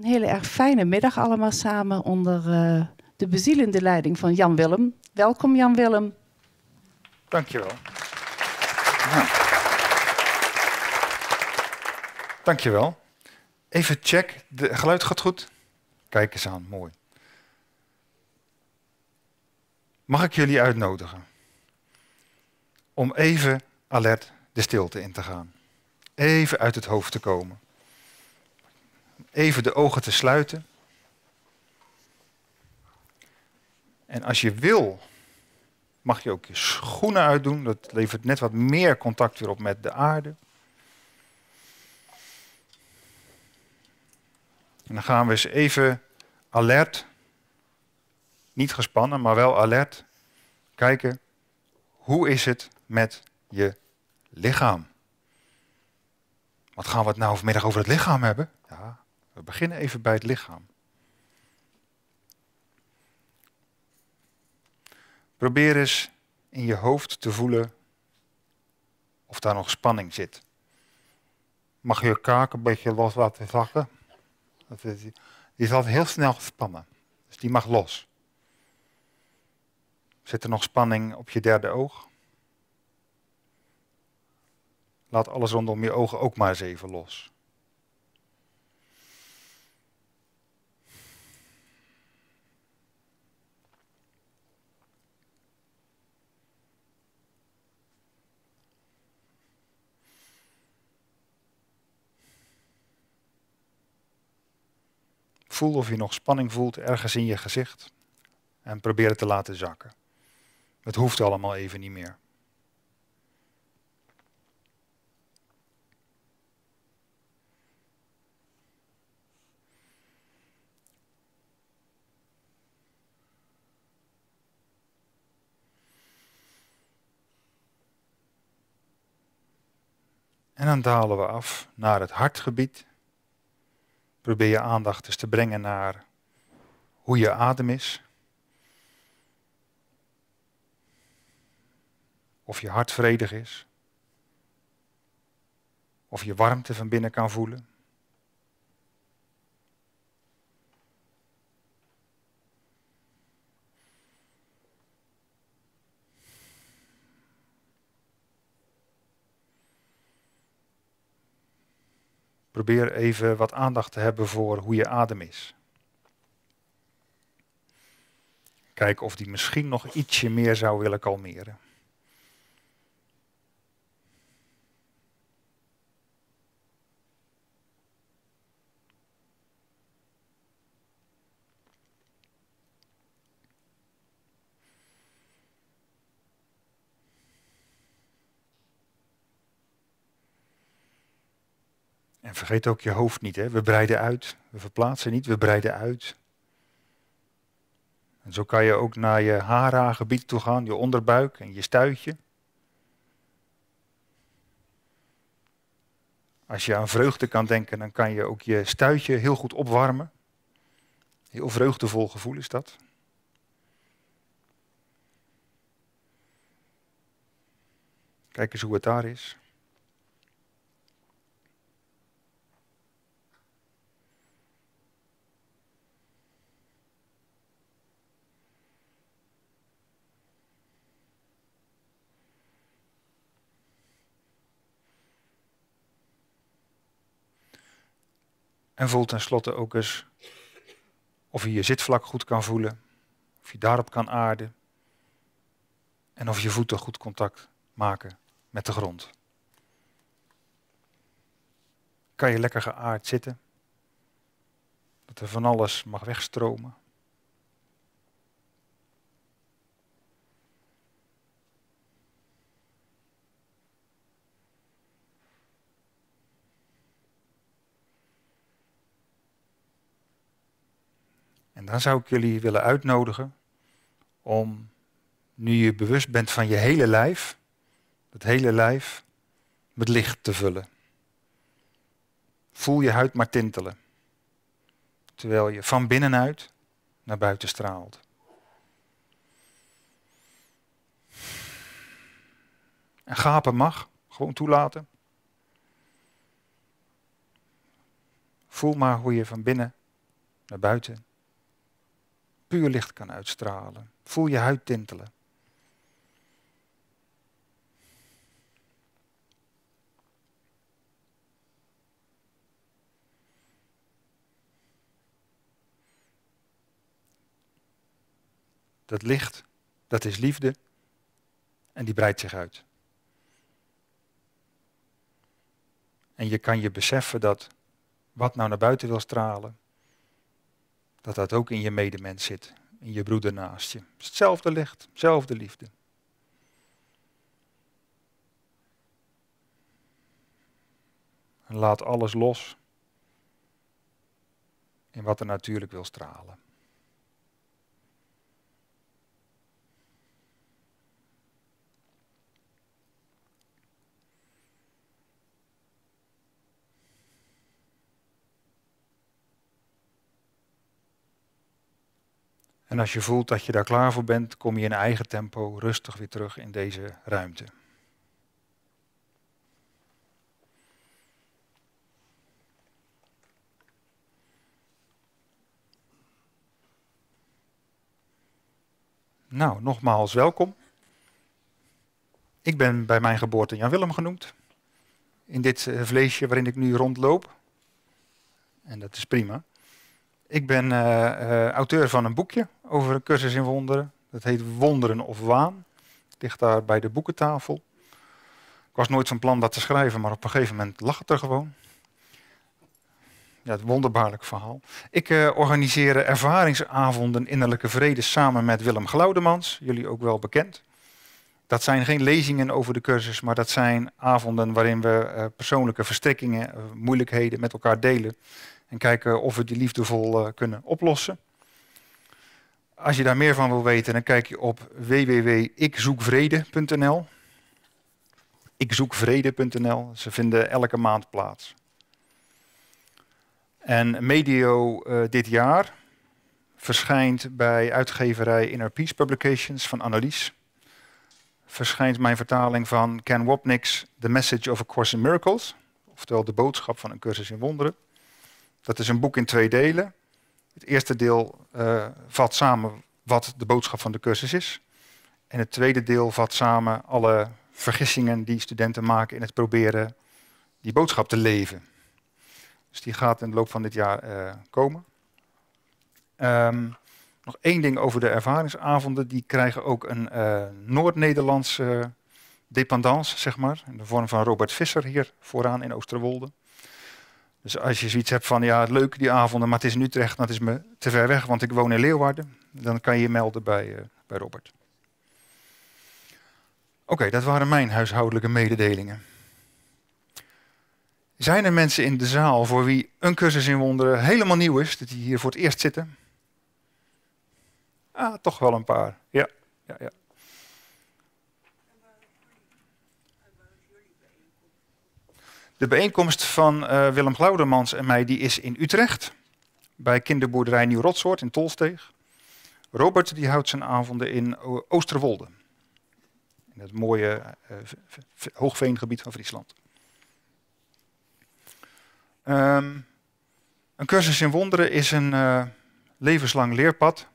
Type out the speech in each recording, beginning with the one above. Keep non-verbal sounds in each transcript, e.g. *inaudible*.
Een hele erg fijne middag allemaal samen onder eh, de bezielende leiding van Jan Willem. Welkom Jan Willem. Dankjewel. je nou. Dankjewel. Even check, de geluid gaat goed. Kijk eens aan, mooi. Mag ik jullie uitnodigen om even alert de stilte in te gaan? Even uit het hoofd te komen even de ogen te sluiten. En als je wil, mag je ook je schoenen uitdoen. Dat levert net wat meer contact weer op met de aarde. En dan gaan we eens even alert, niet gespannen, maar wel alert, kijken hoe is het met je lichaam. Wat gaan we het nou vanmiddag over het lichaam hebben? Ja, we beginnen even bij het lichaam. Probeer eens in je hoofd te voelen of daar nog spanning zit. Mag je kaak een beetje los laten zakken? Die zal heel snel gespannen, dus die mag los. Zit er nog spanning op je derde oog? Laat alles rondom je ogen ook maar eens even los. voel of je nog spanning voelt ergens in je gezicht. En probeer het te laten zakken. Het hoeft allemaal even niet meer. En dan dalen we af naar het hartgebied probeer je aandacht eens dus te brengen naar hoe je adem is. Of je hart vredig is. Of je warmte van binnen kan voelen. probeer even wat aandacht te hebben voor hoe je adem is. Kijken of die misschien nog ietsje meer zou willen kalmeren. En vergeet ook je hoofd niet. Hè? We breiden uit. We verplaatsen niet, we breiden uit. En zo kan je ook naar je hara-gebied toe gaan, je onderbuik en je stuitje. Als je aan vreugde kan denken, dan kan je ook je stuitje heel goed opwarmen. Heel vreugdevol gevoel is dat. Kijk eens hoe het daar is. En voel tenslotte ook eens of je je zitvlak goed kan voelen, of je daarop kan aarden en of je voeten goed contact maken met de grond. Kan je lekker geaard zitten, dat er van alles mag wegstromen. En dan zou ik jullie willen uitnodigen om, nu je bewust bent van je hele lijf, het hele lijf met licht te vullen. Voel je huid maar tintelen, terwijl je van binnenuit naar buiten straalt. En gapen mag, gewoon toelaten. Voel maar hoe je van binnen naar buiten puur licht kan uitstralen. Voel je huid tintelen. Dat licht, dat is liefde en die breidt zich uit. En je kan je beseffen dat wat nou naar buiten wil stralen, dat dat ook in je medemens zit, in je broeder naast je. Hetzelfde licht, zelfde liefde. En laat alles los in wat er natuurlijk wil stralen. En als je voelt dat je daar klaar voor bent, kom je in eigen tempo rustig weer terug in deze ruimte. Nou, nogmaals welkom. Ik ben bij mijn geboorte Jan Willem genoemd. In dit eh, vleesje waarin ik nu rondloop. En dat is prima. Ik ben eh, eh, auteur van een boekje over een cursus in wonderen. Dat heet Wonderen of Waan. Het ligt daar bij de boekentafel. Ik was nooit van plan dat te schrijven, maar op een gegeven moment lag het er gewoon. Ja, het wonderbaarlijk verhaal. Ik uh, organiseer ervaringsavonden innerlijke vrede samen met Willem Glaudemans, jullie ook wel bekend. Dat zijn geen lezingen over de cursus, maar dat zijn avonden waarin we persoonlijke verstrikkingen, moeilijkheden met elkaar delen. En kijken of we die liefdevol eh, kunnen oplossen. Als je daar meer van wil weten, dan kijk je op www.ikzoekvrede.nl. Ikzoekvrede.nl. Ze vinden elke maand plaats. En medio eh, dit jaar verschijnt bij uitgeverij Inner Peace Publications van Annelies. Verschijnt mijn vertaling van Ken Wapnick's The Message of a Course in Miracles. Oftewel de boodschap van een cursus in wonderen. Dat is een boek in twee delen. Het eerste deel uh, vat samen wat de boodschap van de cursus is. En het tweede deel vat samen alle vergissingen die studenten maken in het proberen die boodschap te leven. Dus die gaat in de loop van dit jaar eh, komen. Ehm, nog één ding over de ervaringsavonden. Die krijgen ook een uh, Noord-Nederlandse dependance, zeg maar. In de vorm van Robert Visser hier vooraan in Oosterwolde. Dus als je zoiets hebt van, ja, leuk die avonden, maar het is in Utrecht, dat is me te ver weg, want ik woon in Leeuwarden, dan kan je je melden bij, eh, bij Robert. Oké, dat waren mijn huishoudelijke mededelingen. Zijn er mensen in de zaal voor wie een cursus in wonderen helemaal nieuw is, dat die hier voor het eerst zitten? Ah, toch wel een paar. Ja, ja, ja. De bijeenkomst van eh, Willem Glaudemans en mij die is in Utrecht. Bij kinderboerderij Nieuw Rotsoort in Tolsteeg. Robert die houdt zijn avonden in Oosterwolde. In het mooie eh, hoogveengebied van Friesland. Ehm, een cursus in wonderen is een eh, levenslang leerpad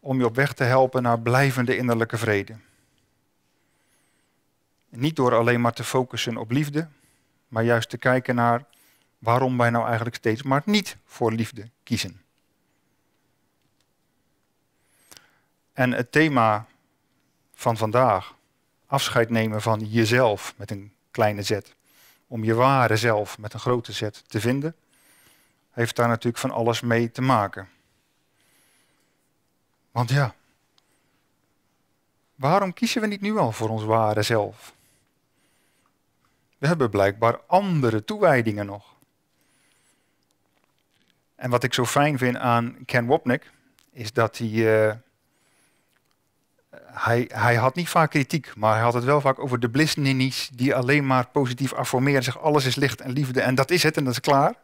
om je op weg te helpen naar blijvende innerlijke vrede. Niet door alleen maar te focussen op liefde, maar juist te kijken naar waarom wij nou eigenlijk steeds maar niet voor liefde kiezen. En het thema van vandaag, afscheid nemen van jezelf met een kleine z, om je ware zelf met een grote z te vinden, heeft daar natuurlijk van alles mee te maken. Want ja, waarom kiezen we niet nu al voor ons ware zelf? We hebben blijkbaar andere toewijdingen nog. En wat ik zo fijn vind aan Ken Wapnick, is dat hij, eh, hij... Hij had niet vaak kritiek, maar hij had het wel vaak over de blisninnies die alleen maar positief affirmeren. Zeg alles is licht en liefde en dat is het en dat is klaar.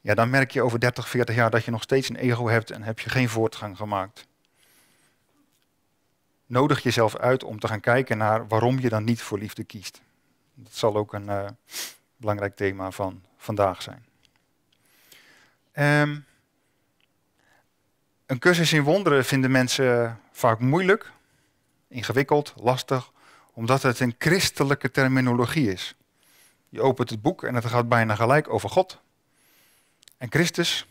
Ja, dan merk je over 30, 40 jaar dat je nog steeds een ego hebt en heb je geen voortgang gemaakt. Nodig jezelf uit om te gaan kijken naar waarom je dan niet voor liefde kiest. Dat zal ook een eh, belangrijk thema van vandaag zijn. Ehm, een cursus in wonderen vinden mensen vaak moeilijk, ingewikkeld, lastig, omdat het een christelijke terminologie is. Je opent het boek en het gaat bijna gelijk over God en Christus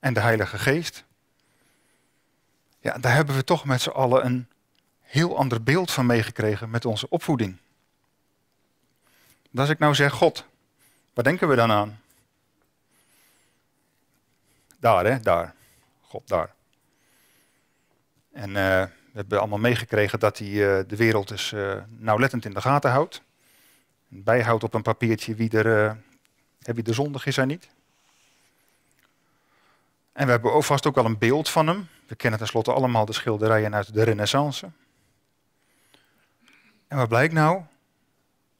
en de Heilige Geest. Ja, daar hebben we toch met z'n allen een heel ander beeld van meegekregen met onze opvoeding als ik nou zeg God, waar denken we dan aan? Daar, hè, daar. God, daar. En eh, we hebben allemaal meegekregen dat hij eh, de wereld dus eh, nauwlettend in de gaten houdt. Bijhoudt op een papiertje wie er, heb je de zondig is en niet. En we hebben ook vast ook wel een beeld van hem. We kennen tenslotte allemaal de schilderijen uit de Renaissance. En wat blijkt nou?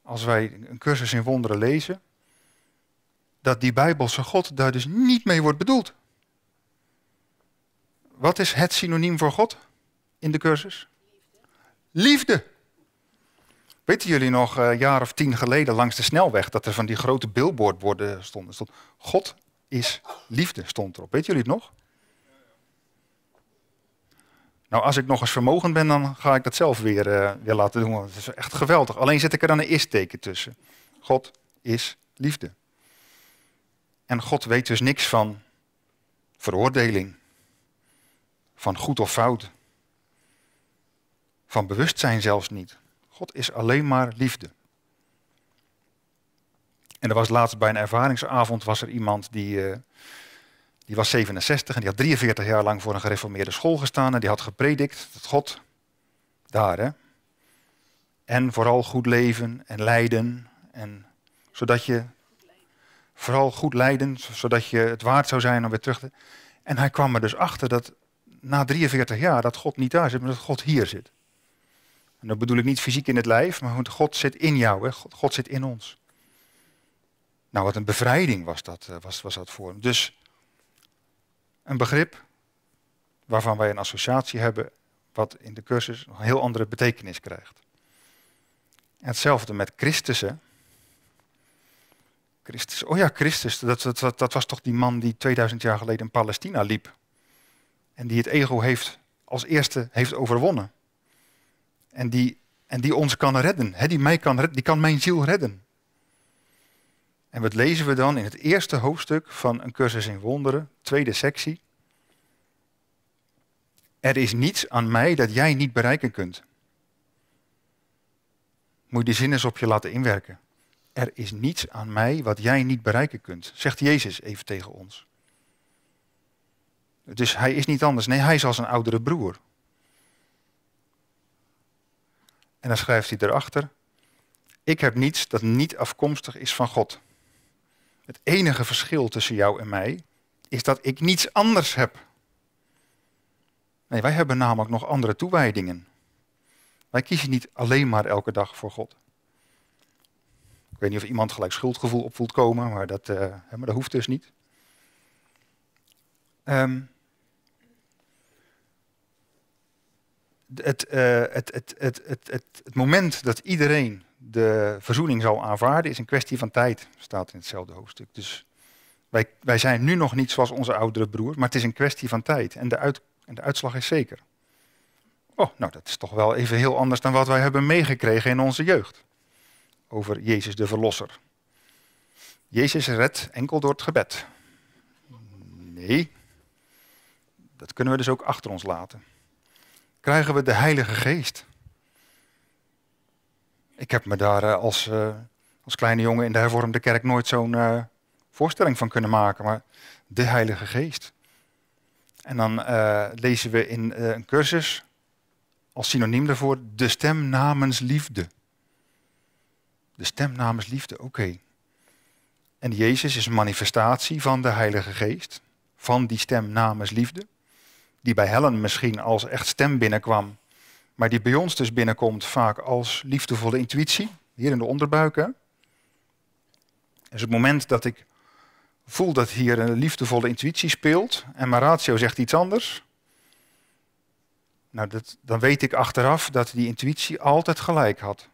als wij een cursus in wonderen lezen, dat die Bijbelse God daar dus niet mee wordt bedoeld. Wat is het synoniem voor God in de cursus? Liefde. Weten jullie nog, eh, een jaar of tien geleden langs de snelweg, dat er van die grote billboardborden stonden? Stond, God is liefde, stond erop. Weet jullie het nog? Nou, als ik nog eens vermogend ben, dan ga ik dat zelf weer, eh, weer laten doen. het is echt geweldig. Alleen zit ik er dan een is-teken tussen. God is liefde. En God weet dus niks van veroordeling, van goed of fout, van bewustzijn zelfs niet. God is alleen maar liefde. En er was laatst bij een ervaringsavond was er iemand die, eh, die was 67 en die had 43 jaar lang voor een gereformeerde school gestaan en die had gepredikt dat God, daar hè, en vooral goed leven en lijden, en, zodat je, vooral goed lijden, zodat je het waard zou zijn om weer terug te... En hij kwam er dus achter dat na 43 jaar dat God niet daar zit, maar dat God hier zit. En dat bedoel ik niet fysiek in het lijf, maar God zit in jou, hè? God, God zit in ons. Nou, wat een bevrijding was dat, eh, was, was dat voor hem. Dus een begrip waarvan wij een associatie hebben, wat in de cursus een heel andere betekenis krijgt. En hetzelfde met Christussen. Christus, oh ja, Christus, dat, dat, dat was toch die man die 2000 jaar geleden in Palestina liep. En die het ego heeft als eerste heeft overwonnen. En die, en die ons kan redden, hè, die mij kan redden, die kan mijn ziel redden. En wat lezen we dan in het eerste hoofdstuk van een cursus in wonderen, tweede sectie? Er is niets aan mij dat jij niet bereiken kunt. Moet je die zin eens op je laten inwerken. Er is niets aan mij wat jij niet bereiken kunt, zegt Jezus even tegen ons. Dus hij is niet anders. Nee, hij is als een oudere broer. En dan schrijft hij erachter: Ik heb niets dat niet afkomstig is van God. Het enige verschil tussen jou en mij is dat ik niets anders heb. Nee, wij hebben namelijk nog andere toewijdingen. Wij kiezen niet alleen maar elke dag voor God. Ik weet niet of iemand gelijk schuldgevoel op voelt komen, maar dat, eh, maar dat hoeft dus niet. Ehm, eh, het, het, het, het, moment dat iedereen de verzoening zal aanvaarden, is een kwestie van tijd, staat in hetzelfde hoofdstuk. Dus wij, wij zijn nu nog niet zoals onze oudere broers, maar het is een kwestie van tijd. En de, uit, en de uitslag is zeker. Oh, nou dat is toch wel even heel anders dan wat wij hebben meegekregen in onze jeugd. Over Jezus de Verlosser. Jezus redt enkel door het gebed. Nee, dat kunnen we dus ook achter ons laten. Krijgen we de Heilige Geest? Ik heb me daar eh, als, eh, als kleine jongen in de hervormde kerk nooit zo'n eh, voorstelling van kunnen maken. Maar de Heilige Geest. En dan lezen we in een cursus als synoniem daarvoor de stem namens liefde. De stem namens liefde, oké. En Jezus is een manifestatie van de Heilige Geest, van die stem namens liefde, die bij Helen misschien als echt stem binnenkwam maar die bij ons dus binnenkomt vaak als liefdevolle intuïtie, hier in de onderbuiken. Dus het moment dat ik voel dat hier een liefdevolle intuïtie speelt en mijn ratio zegt iets anders, nou dat, dan weet ik achteraf dat die intuïtie altijd gelijk had.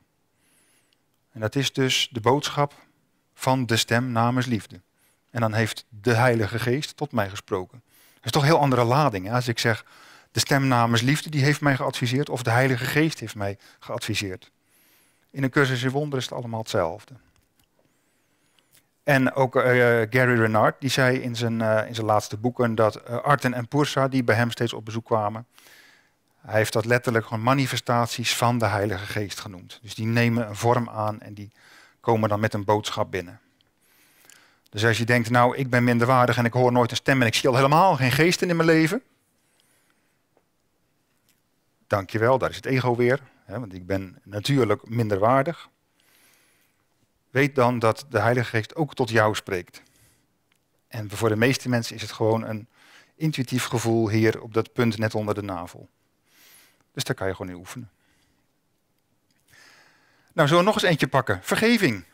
En dat is dus de boodschap van de stem namens liefde. En dan heeft de Heilige Geest tot mij gesproken. Dat is toch een heel andere lading. Hè? Als ik zeg, de stem namens liefde, die heeft mij geadviseerd. Of de Heilige Geest heeft mij geadviseerd. In een cursus in wonderen is het allemaal hetzelfde. En ook eh, Gary Renard, die zei in zijn, eh, in zijn laatste boeken dat uh, Arten en Pursa, die bij hem steeds op bezoek kwamen, hij heeft dat letterlijk gewoon manifestaties van de Heilige Geest genoemd. Dus die nemen een vorm aan en die komen dan met een boodschap binnen. Dus als je denkt, nou, ik ben minderwaardig en ik hoor nooit een stem en ik zie al helemaal geen geesten in mijn leven, Dankjewel, daar is het ego weer. Hè, want ik ben natuurlijk minderwaardig. Weet dan dat de Heilige Geest ook tot jou spreekt. En voor de meeste mensen is het gewoon een intuïtief gevoel hier op dat punt net onder de navel. Dus daar kan je gewoon in oefenen. Nou, zullen we nog eens eentje pakken? Vergeving.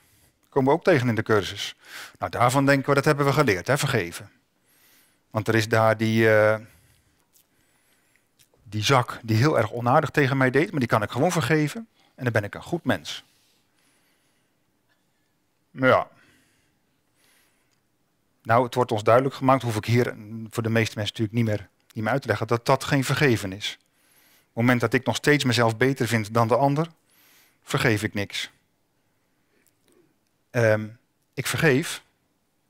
Komen we ook tegen in de cursus. Nou, daarvan denken we, dat hebben we geleerd, hè, vergeven. Want er is daar die, eh, die zak die heel erg onaardig tegen mij deed, maar die kan ik gewoon vergeven en dan ben ik een goed mens. Ja. Nou, het wordt ons duidelijk gemaakt, hoef ik hier voor de meeste mensen natuurlijk niet meer, niet meer uit te leggen, dat dat geen vergeven is. Op het moment dat ik nog steeds mezelf beter vind dan de ander, vergeef ik niks. Ehm, ik vergeef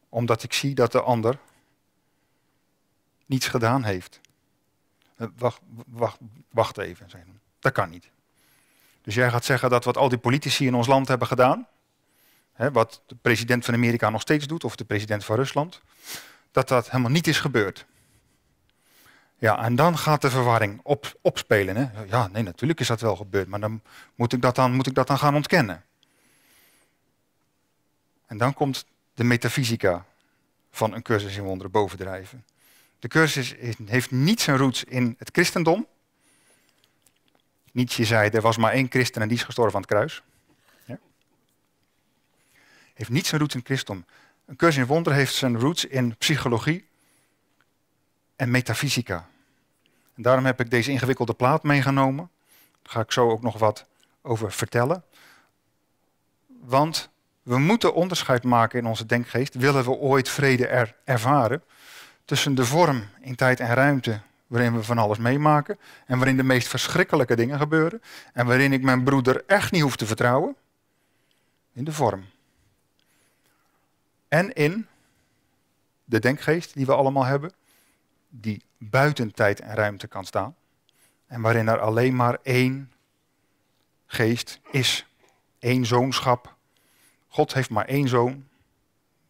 omdat ik zie dat de ander niets gedaan heeft. Eh, wacht, wacht, wacht even, Dat kan niet. Dus jij gaat zeggen dat wat al die politici in ons land hebben gedaan, hè, wat de president van Amerika nog steeds doet, of de president van Rusland, dat dat helemaal niet is gebeurd. Ja, en dan gaat de verwarring op, opspelen. Hè? Ja, nee, natuurlijk is dat wel gebeurd, maar dan moet, ik dat dan moet ik dat dan gaan ontkennen. En dan komt de metafysica van een cursus in wonderen bovendrijven. De cursus heeft niet zijn roots in het christendom. Nietzsche zei, er was maar één christen en die is gestorven aan het kruis. Ja. Heeft niet zijn roots in het christendom. Een cursus in wonder heeft zijn roots in psychologie en metafysica. En daarom heb ik deze ingewikkelde plaat meegenomen. Daar ga ik zo ook nog wat over vertellen. Want we moeten onderscheid maken in onze denkgeest. Willen we ooit vrede ervaren? tussen de vorm in tijd en ruimte waarin we van alles meemaken en waarin de meest verschrikkelijke dingen gebeuren en waarin ik mijn broeder echt niet hoef te vertrouwen, in de vorm. En in de denkgeest die we allemaal hebben, die buiten tijd en ruimte kan staan en waarin er alleen maar één geest is, één zoonschap. God heeft maar één zoon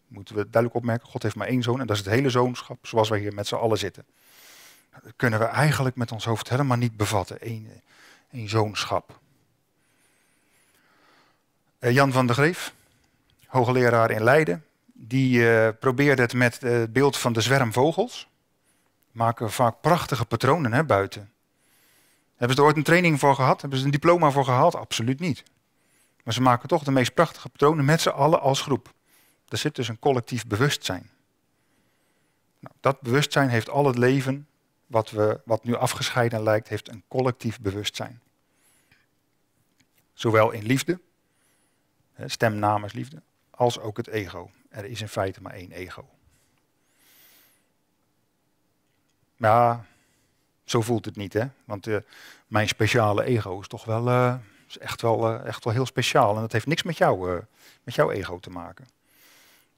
moeten we duidelijk opmerken, God heeft maar één zoon en dat is het hele zoonschap zoals wij hier met z'n allen zitten. Dat kunnen we eigenlijk met ons hoofd helemaal niet bevatten, één, één zoonschap. Eh, Jan van der Greef, hoogleraar in Leiden, die eh, probeerde het met eh, het beeld van de zwermvogels. Maken vaak prachtige patronen hè, buiten. Hebben ze er ooit een training voor gehad? Hebben ze een diploma voor gehaald? Absoluut niet. Maar ze maken toch de meest prachtige patronen met z'n allen als groep. Er zit dus een collectief bewustzijn. Nou, dat bewustzijn heeft al het leven, wat, we, wat nu afgescheiden lijkt, heeft een collectief bewustzijn. Zowel in liefde, stem namens liefde, als ook het ego. Er is in feite maar één ego. Ja, zo voelt het niet, hè? Want eh, mijn speciale ego is toch wel, eh, is echt, wel eh, echt wel heel speciaal. En dat heeft niks met, jou, met jouw ego te maken.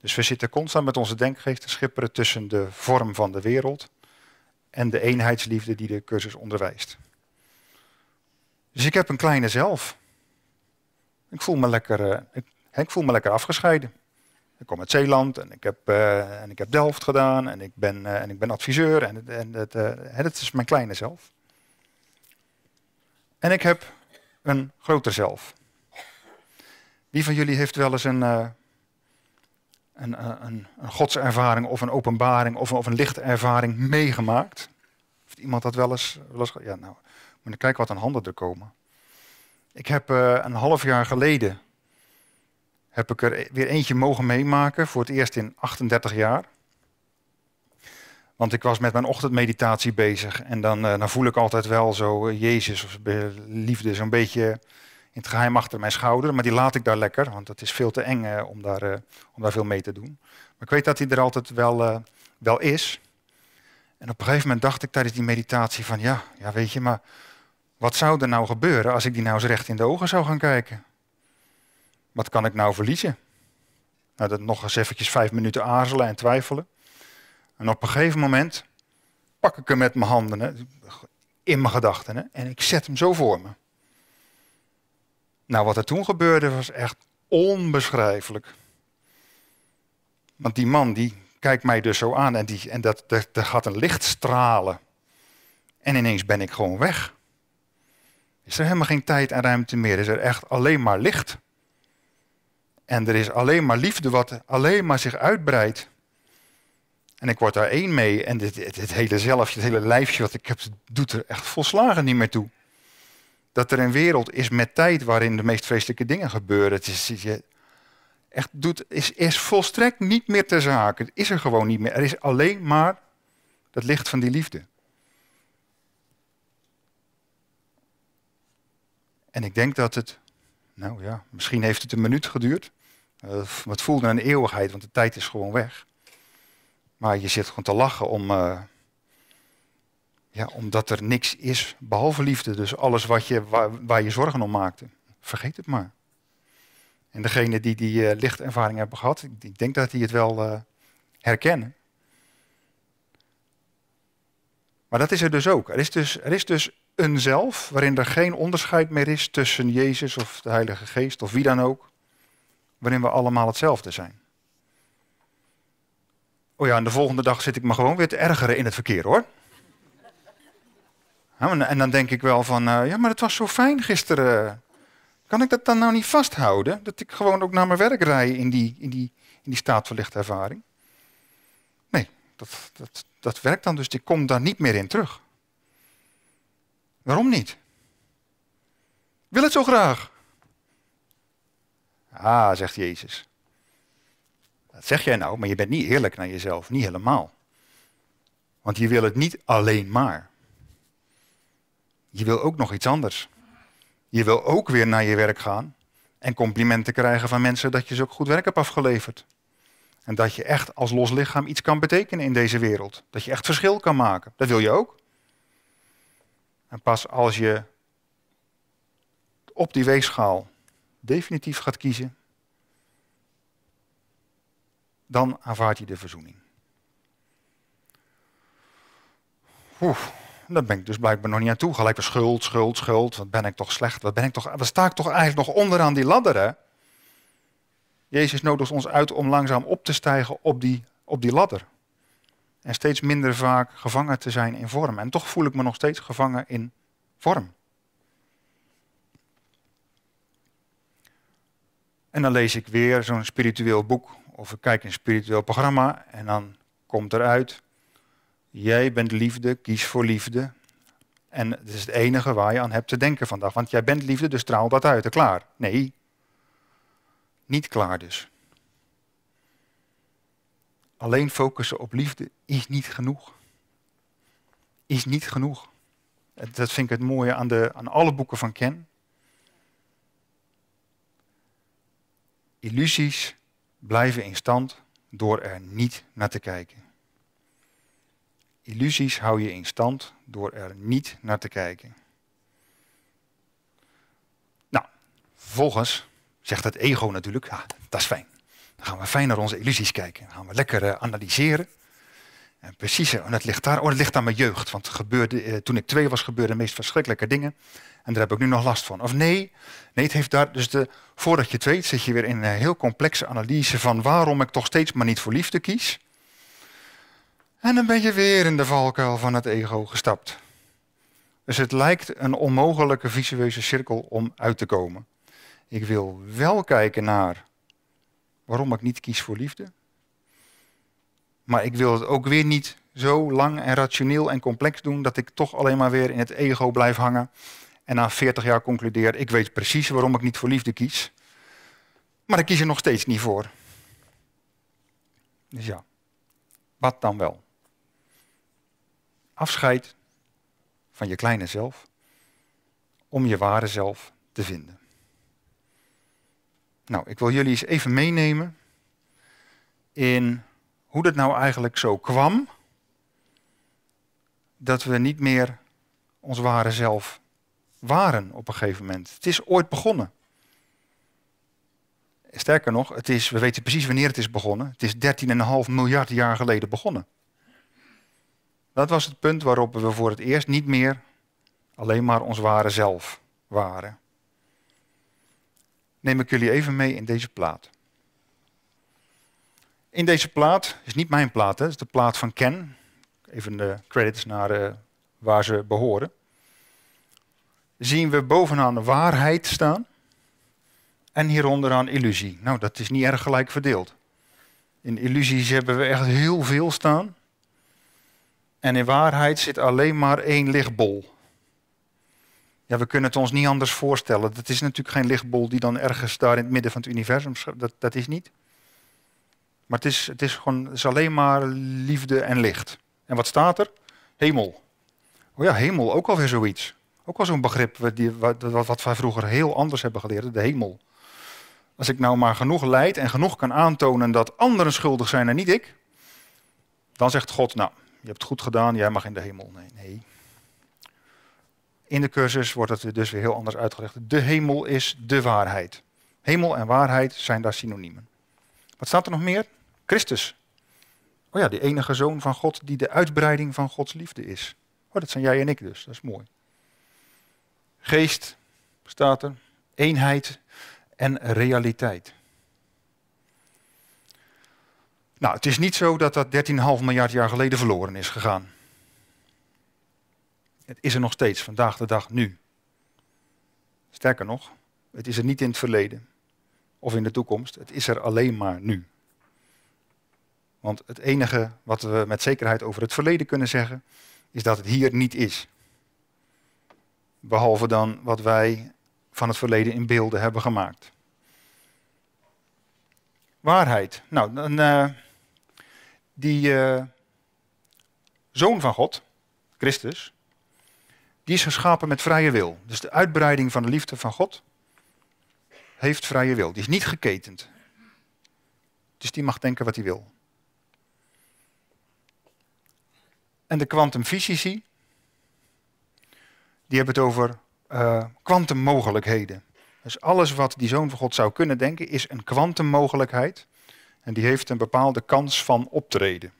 Dus we zitten constant met onze denkgeest te schipperen tussen de vorm van de wereld en de eenheidsliefde die de cursus onderwijst. Dus ik heb een kleine zelf. Ik voel me lekker, eh, ik, ik voel me lekker afgescheiden. Ik kom uit Zeeland en ik heb, eh, en ik heb Delft gedaan en ik ben, eh, en ik ben adviseur en, en het, het is mijn kleine zelf. En ik heb een groter zelf. Wie van jullie heeft wel eens een een, eh, een, een godservaring of een openbaring of een, of een lichtervaring meegemaakt? Heeft iemand dat wel eens, wel eens, Ja, nou, moet ik kijken wat aan handen er komen. Ik heb eh, een half jaar geleden heb ik er e-, weer eentje mogen meemaken, voor het eerst in 38 jaar. Want ik was met mijn ochtendmeditatie bezig en dan, eh, dan voel ik altijd wel zo Jezus of liefde zo'n beetje in het geheim achter mijn schouder, maar die laat ik daar lekker, want het is veel te eng eh, om, daar, eh, om daar veel mee te doen. Maar ik weet dat hij er altijd wel, eh, wel is. En op een gegeven moment dacht ik tijdens die meditatie van ja, ja weet je, maar wat zou er nou gebeuren als ik die nou eens recht in de ogen zou gaan kijken? Wat kan ik nou verliezen? Nou, dat nog eens eventjes vijf minuten aarzelen en twijfelen. En op een gegeven moment pak ik hem met mijn handen hè, in mijn gedachten hè, en ik zet hem zo voor me. Nou, wat er toen gebeurde was echt onbeschrijfelijk. Want die man die kijkt mij dus zo aan en, die, en dat, dat, dat gaat een licht stralen. En ineens ben ik gewoon weg. Is er helemaal geen tijd en ruimte meer. Is er echt alleen maar licht. En er is alleen maar liefde wat alleen maar zich uitbreidt. En ik word daar één mee. En dit, het hele zelfje, het hele lijfje wat ik heb, doet er echt volslagen niet meer toe dat er een wereld is met tijd waarin de meest vreselijke dingen gebeuren. Het is, echt doet, is, is volstrekt niet meer te zaken. Het is er gewoon niet meer. Er is alleen maar dat licht van die liefde. En ik denk dat het, nou ja, misschien heeft het een minuut geduurd. het eh, voelde een eeuwigheid, want de tijd is gewoon weg. Maar je zit gewoon te lachen om. Eh, ja, omdat er niks is behalve liefde. Dus alles wat je, waar, je zorgen om maakte, vergeet het maar. En degene die die eh, lichtervaring hebben gehad, ik denk dat die het wel eh, herkennen. Maar dat is er dus ook. Er is dus, er is dus een zelf waarin er geen onderscheid meer is tussen Jezus of de Heilige Geest of wie dan ook. Waarin we allemaal hetzelfde zijn. Oh ja, en de volgende dag zit ik me gewoon weer te ergeren in het verkeer hoor. En dan denk ik wel van, eh, ja, maar het was zo fijn gisteren. Kan ik dat dan nou niet vasthouden? Dat ik gewoon ook naar mijn werk rij in die, in die, in die staat van ervaring. Nee, dat, dat, dat werkt dan dus. Ik kom daar niet meer in terug. Waarom niet? wil het zo graag. Ah, zegt Jezus. Dat zeg jij nou, maar je bent niet eerlijk naar jezelf, niet helemaal. Want je wil het niet alleen maar je wil ook nog iets anders. Je wil ook weer naar je werk gaan en complimenten krijgen van mensen dat je zo goed werk hebt afgeleverd. En dat je echt als los lichaam iets kan betekenen in deze wereld. Dat je echt verschil kan maken. Dat wil je ook. En pas als je op die weegschaal definitief gaat kiezen, dan aanvaardt je de verzoening. Oeh. Daar ben ik dus blijkbaar nog niet aan toe. Gelijk de schuld, schuld, schuld. Wat ben ik toch slecht? Wat, ben ik toch, wat sta ik toch eigenlijk nog onderaan die ladder? Hè? Jezus nodigt ons uit om langzaam op te stijgen op die, op die ladder. En steeds minder vaak gevangen te zijn in vorm. En toch voel ik me nog steeds gevangen in vorm. En dan lees ik weer zo'n spiritueel boek of ik kijk een spiritueel programma en dan komt eruit Jij bent liefde, kies voor liefde. En dat is het enige waar je aan hebt te denken vandaag. Want jij bent liefde, dus straal dat uit klaar. Nee, niet klaar dus. Alleen focussen op liefde is niet genoeg. Is niet genoeg. Dat vind ik het mooie aan, de, aan alle boeken van Ken. Illusies blijven in stand door er niet naar te kijken. Illusies hou je in stand door er niet naar te kijken. Nou, vervolgens zegt het ego natuurlijk, ja, ah, dat is fijn. Dan gaan we fijn naar onze illusies kijken. Dan gaan we lekker eh, analyseren. En precies, eh, en het ligt daar. Oh, het ligt aan mijn jeugd. Want gebeurde, eh, toen ik twee was, gebeurden de meest verschrikkelijke dingen. En daar heb ik nu nog last van. Of nee, nee het heeft daar. Dus de, voordat je twee, zit je weer in een heel complexe analyse van waarom ik toch steeds maar niet voor liefde kies. En dan ben je weer in de valkuil van het ego gestapt. Dus het lijkt een onmogelijke visueuze cirkel om uit te komen. Ik wil wel kijken naar waarom ik niet kies voor liefde. Maar ik wil het ook weer niet zo lang en rationeel en complex doen dat ik toch alleen maar weer in het ego blijf hangen. En na 40 jaar concludeer, ik weet precies waarom ik niet voor liefde kies. Maar ik kies er nog steeds niet voor. Dus ja, wat dan wel? afscheid van je kleine zelf om je ware zelf te vinden. Nou, ik wil jullie eens even meenemen in hoe dat nou eigenlijk zo kwam dat we niet meer ons ware zelf waren op een gegeven moment. Het is ooit begonnen. Sterker nog, het is, we weten precies wanneer het is begonnen. Het is 13,5 miljard jaar geleden begonnen. Dat was het punt waarop we voor het eerst niet meer alleen maar ons ware zelf waren. Neem ik jullie even mee in deze plaat. In deze plaat, is niet mijn plaat, het is de plaat van Ken. Even de credits naar eh, waar ze behoren. Zien we bovenaan waarheid staan en hieronder aan illusie. Nou, dat is niet erg gelijk verdeeld. In illusies hebben we echt heel veel staan. En in waarheid zit alleen maar één lichtbol. Ja, we kunnen het ons niet anders voorstellen. Dat is natuurlijk geen lichtbol die dan ergens daar in het midden van het universum. Dat, dat is niet. Maar het is, het is gewoon het is alleen maar liefde en licht. En wat staat er? Hemel. Oh ja, hemel, ook alweer zoiets. Ook al zo'n begrip wat, wat wij vroeger heel anders hebben geleerd, de hemel. Als ik nou maar genoeg leid en genoeg kan aantonen dat anderen schuldig zijn en niet ik, dan zegt God, nou, je hebt het goed gedaan, jij mag in de hemel. Nee, nee. In de cursus wordt het dus weer heel anders uitgelegd. De hemel is de waarheid. Hemel en waarheid zijn daar synoniemen. Wat staat er nog meer? Christus. Oh ja, de enige zoon van God die de uitbreiding van Gods liefde is. Oh, dat zijn jij en ik dus, dat is mooi. Geest staat er, eenheid en realiteit. Nou, het is niet zo dat dat 13,5 miljard jaar geleden verloren is gegaan. Het is er nog steeds, vandaag de dag, nu. Sterker nog, het is er niet in het verleden of in de toekomst. Het is er alleen maar nu. Want het enige wat we met zekerheid over het verleden kunnen zeggen, is dat het hier niet is. Behalve dan wat wij van het verleden in beelden hebben gemaakt. Waarheid. Nou, dan. Eh, die eh, zoon van God, Christus, die is geschapen met vrije wil. Dus de uitbreiding van de liefde van God heeft vrije wil. Die is niet geketend. Dus die mag denken wat hij wil. En de kwantumfysici, die hebben het over eh, kwantummogelijkheden. dus alles wat die zoon van God zou kunnen denken, is een kwantummogelijkheid. En die heeft een bepaalde kans van optreden.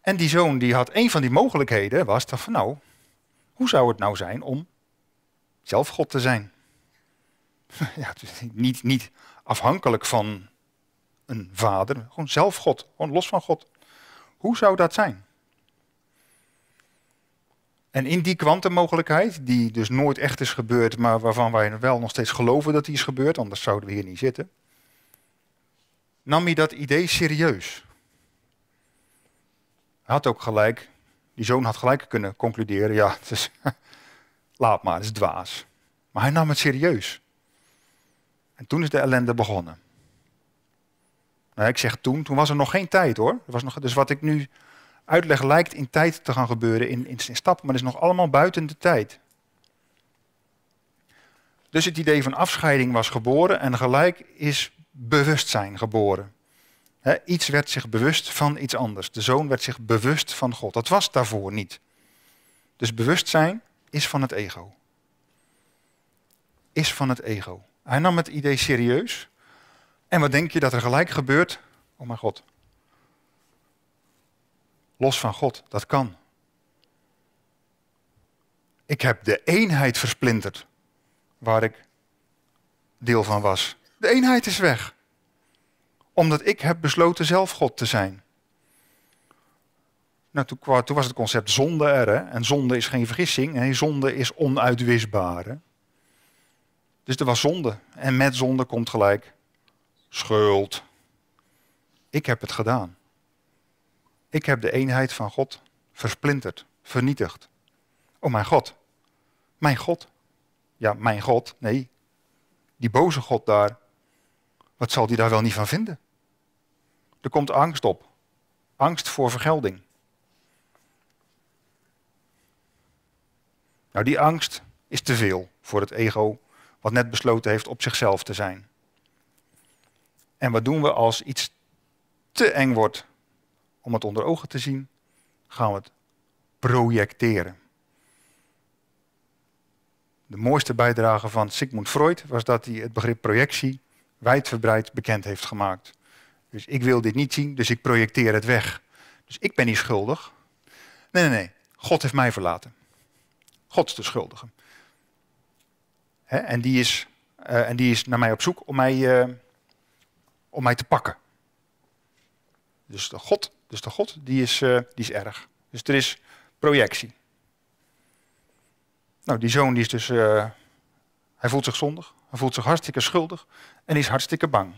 En die zoon die had een van die mogelijkheden, was dat van nou, hoe zou het nou zijn om zelf God te zijn? *laughs* Ja, niet, niet afhankelijk van een vader, gewoon zelf God, gewoon los van God. Hoe zou dat zijn? En in die kwantummogelijkheid, die dus nooit echt is gebeurd, maar waarvan wij wel nog steeds geloven dat die is gebeurd, anders zouden we hier niet zitten, nam hij dat idee serieus. Hij had ook gelijk, die zoon had gelijk kunnen concluderen, ja, het is, *laughs* laat maar, het is dwaas. Maar hij nam het serieus. En toen is de ellende begonnen. Nou, ik zeg toen, toen was er nog geen tijd hoor. Er was nog, dus wat ik nu uitleg lijkt in tijd te gaan gebeuren, in, in, in stappen, maar dat is nog allemaal buiten de tijd. Dus het idee van afscheiding was geboren en gelijk is bewustzijn geboren. iets werd zich bewust van iets anders. De zoon werd zich bewust van God. Dat was daarvoor niet. Dus bewustzijn is van het ego. Is van het ego. Hij nam het idee serieus. En wat denk je dat er gelijk gebeurt? Oh mijn God. Los van God, dat kan. Ik heb de eenheid versplinterd waar ik deel van was. De eenheid is weg. Omdat ik heb besloten zelf God te zijn. Nou, toen, was het concept zonde er. En zonde is geen vergissing. Nee, zonde is onuitwisbaar. Hè? Dus er was zonde. En met zonde komt gelijk schuld. Ik heb het gedaan. Ik heb de eenheid van God versplinterd, vernietigd. Oh mijn God. Mijn God. Ja, mijn God. Nee. Die boze God daar. Wat zal die daar wel niet van vinden? Er komt angst op. Angst voor vergelding. Nou, die angst is te veel voor het ego wat net besloten heeft op zichzelf te zijn. En wat doen we als iets te eng wordt om het onder ogen te zien? Gaan we het projecteren. De mooiste bijdrage van Sigmund Freud was dat hij het begrip projectie wijdverbreid bekend heeft gemaakt. Dus ik wil dit niet zien, dus ik projecteer het weg. Dus ik ben niet schuldig. Nee, nee, nee. God heeft mij verlaten. God is de schuldige. en, die is, eh, en die is naar mij op zoek om mij, eh, om mij te pakken. Dus de God, dus de God die, is, eh, die is erg. Dus er is projectie. Nou, die zoon die is dus, hij voelt zich zondig. Hij voelt zich hartstikke schuldig en is hartstikke bang.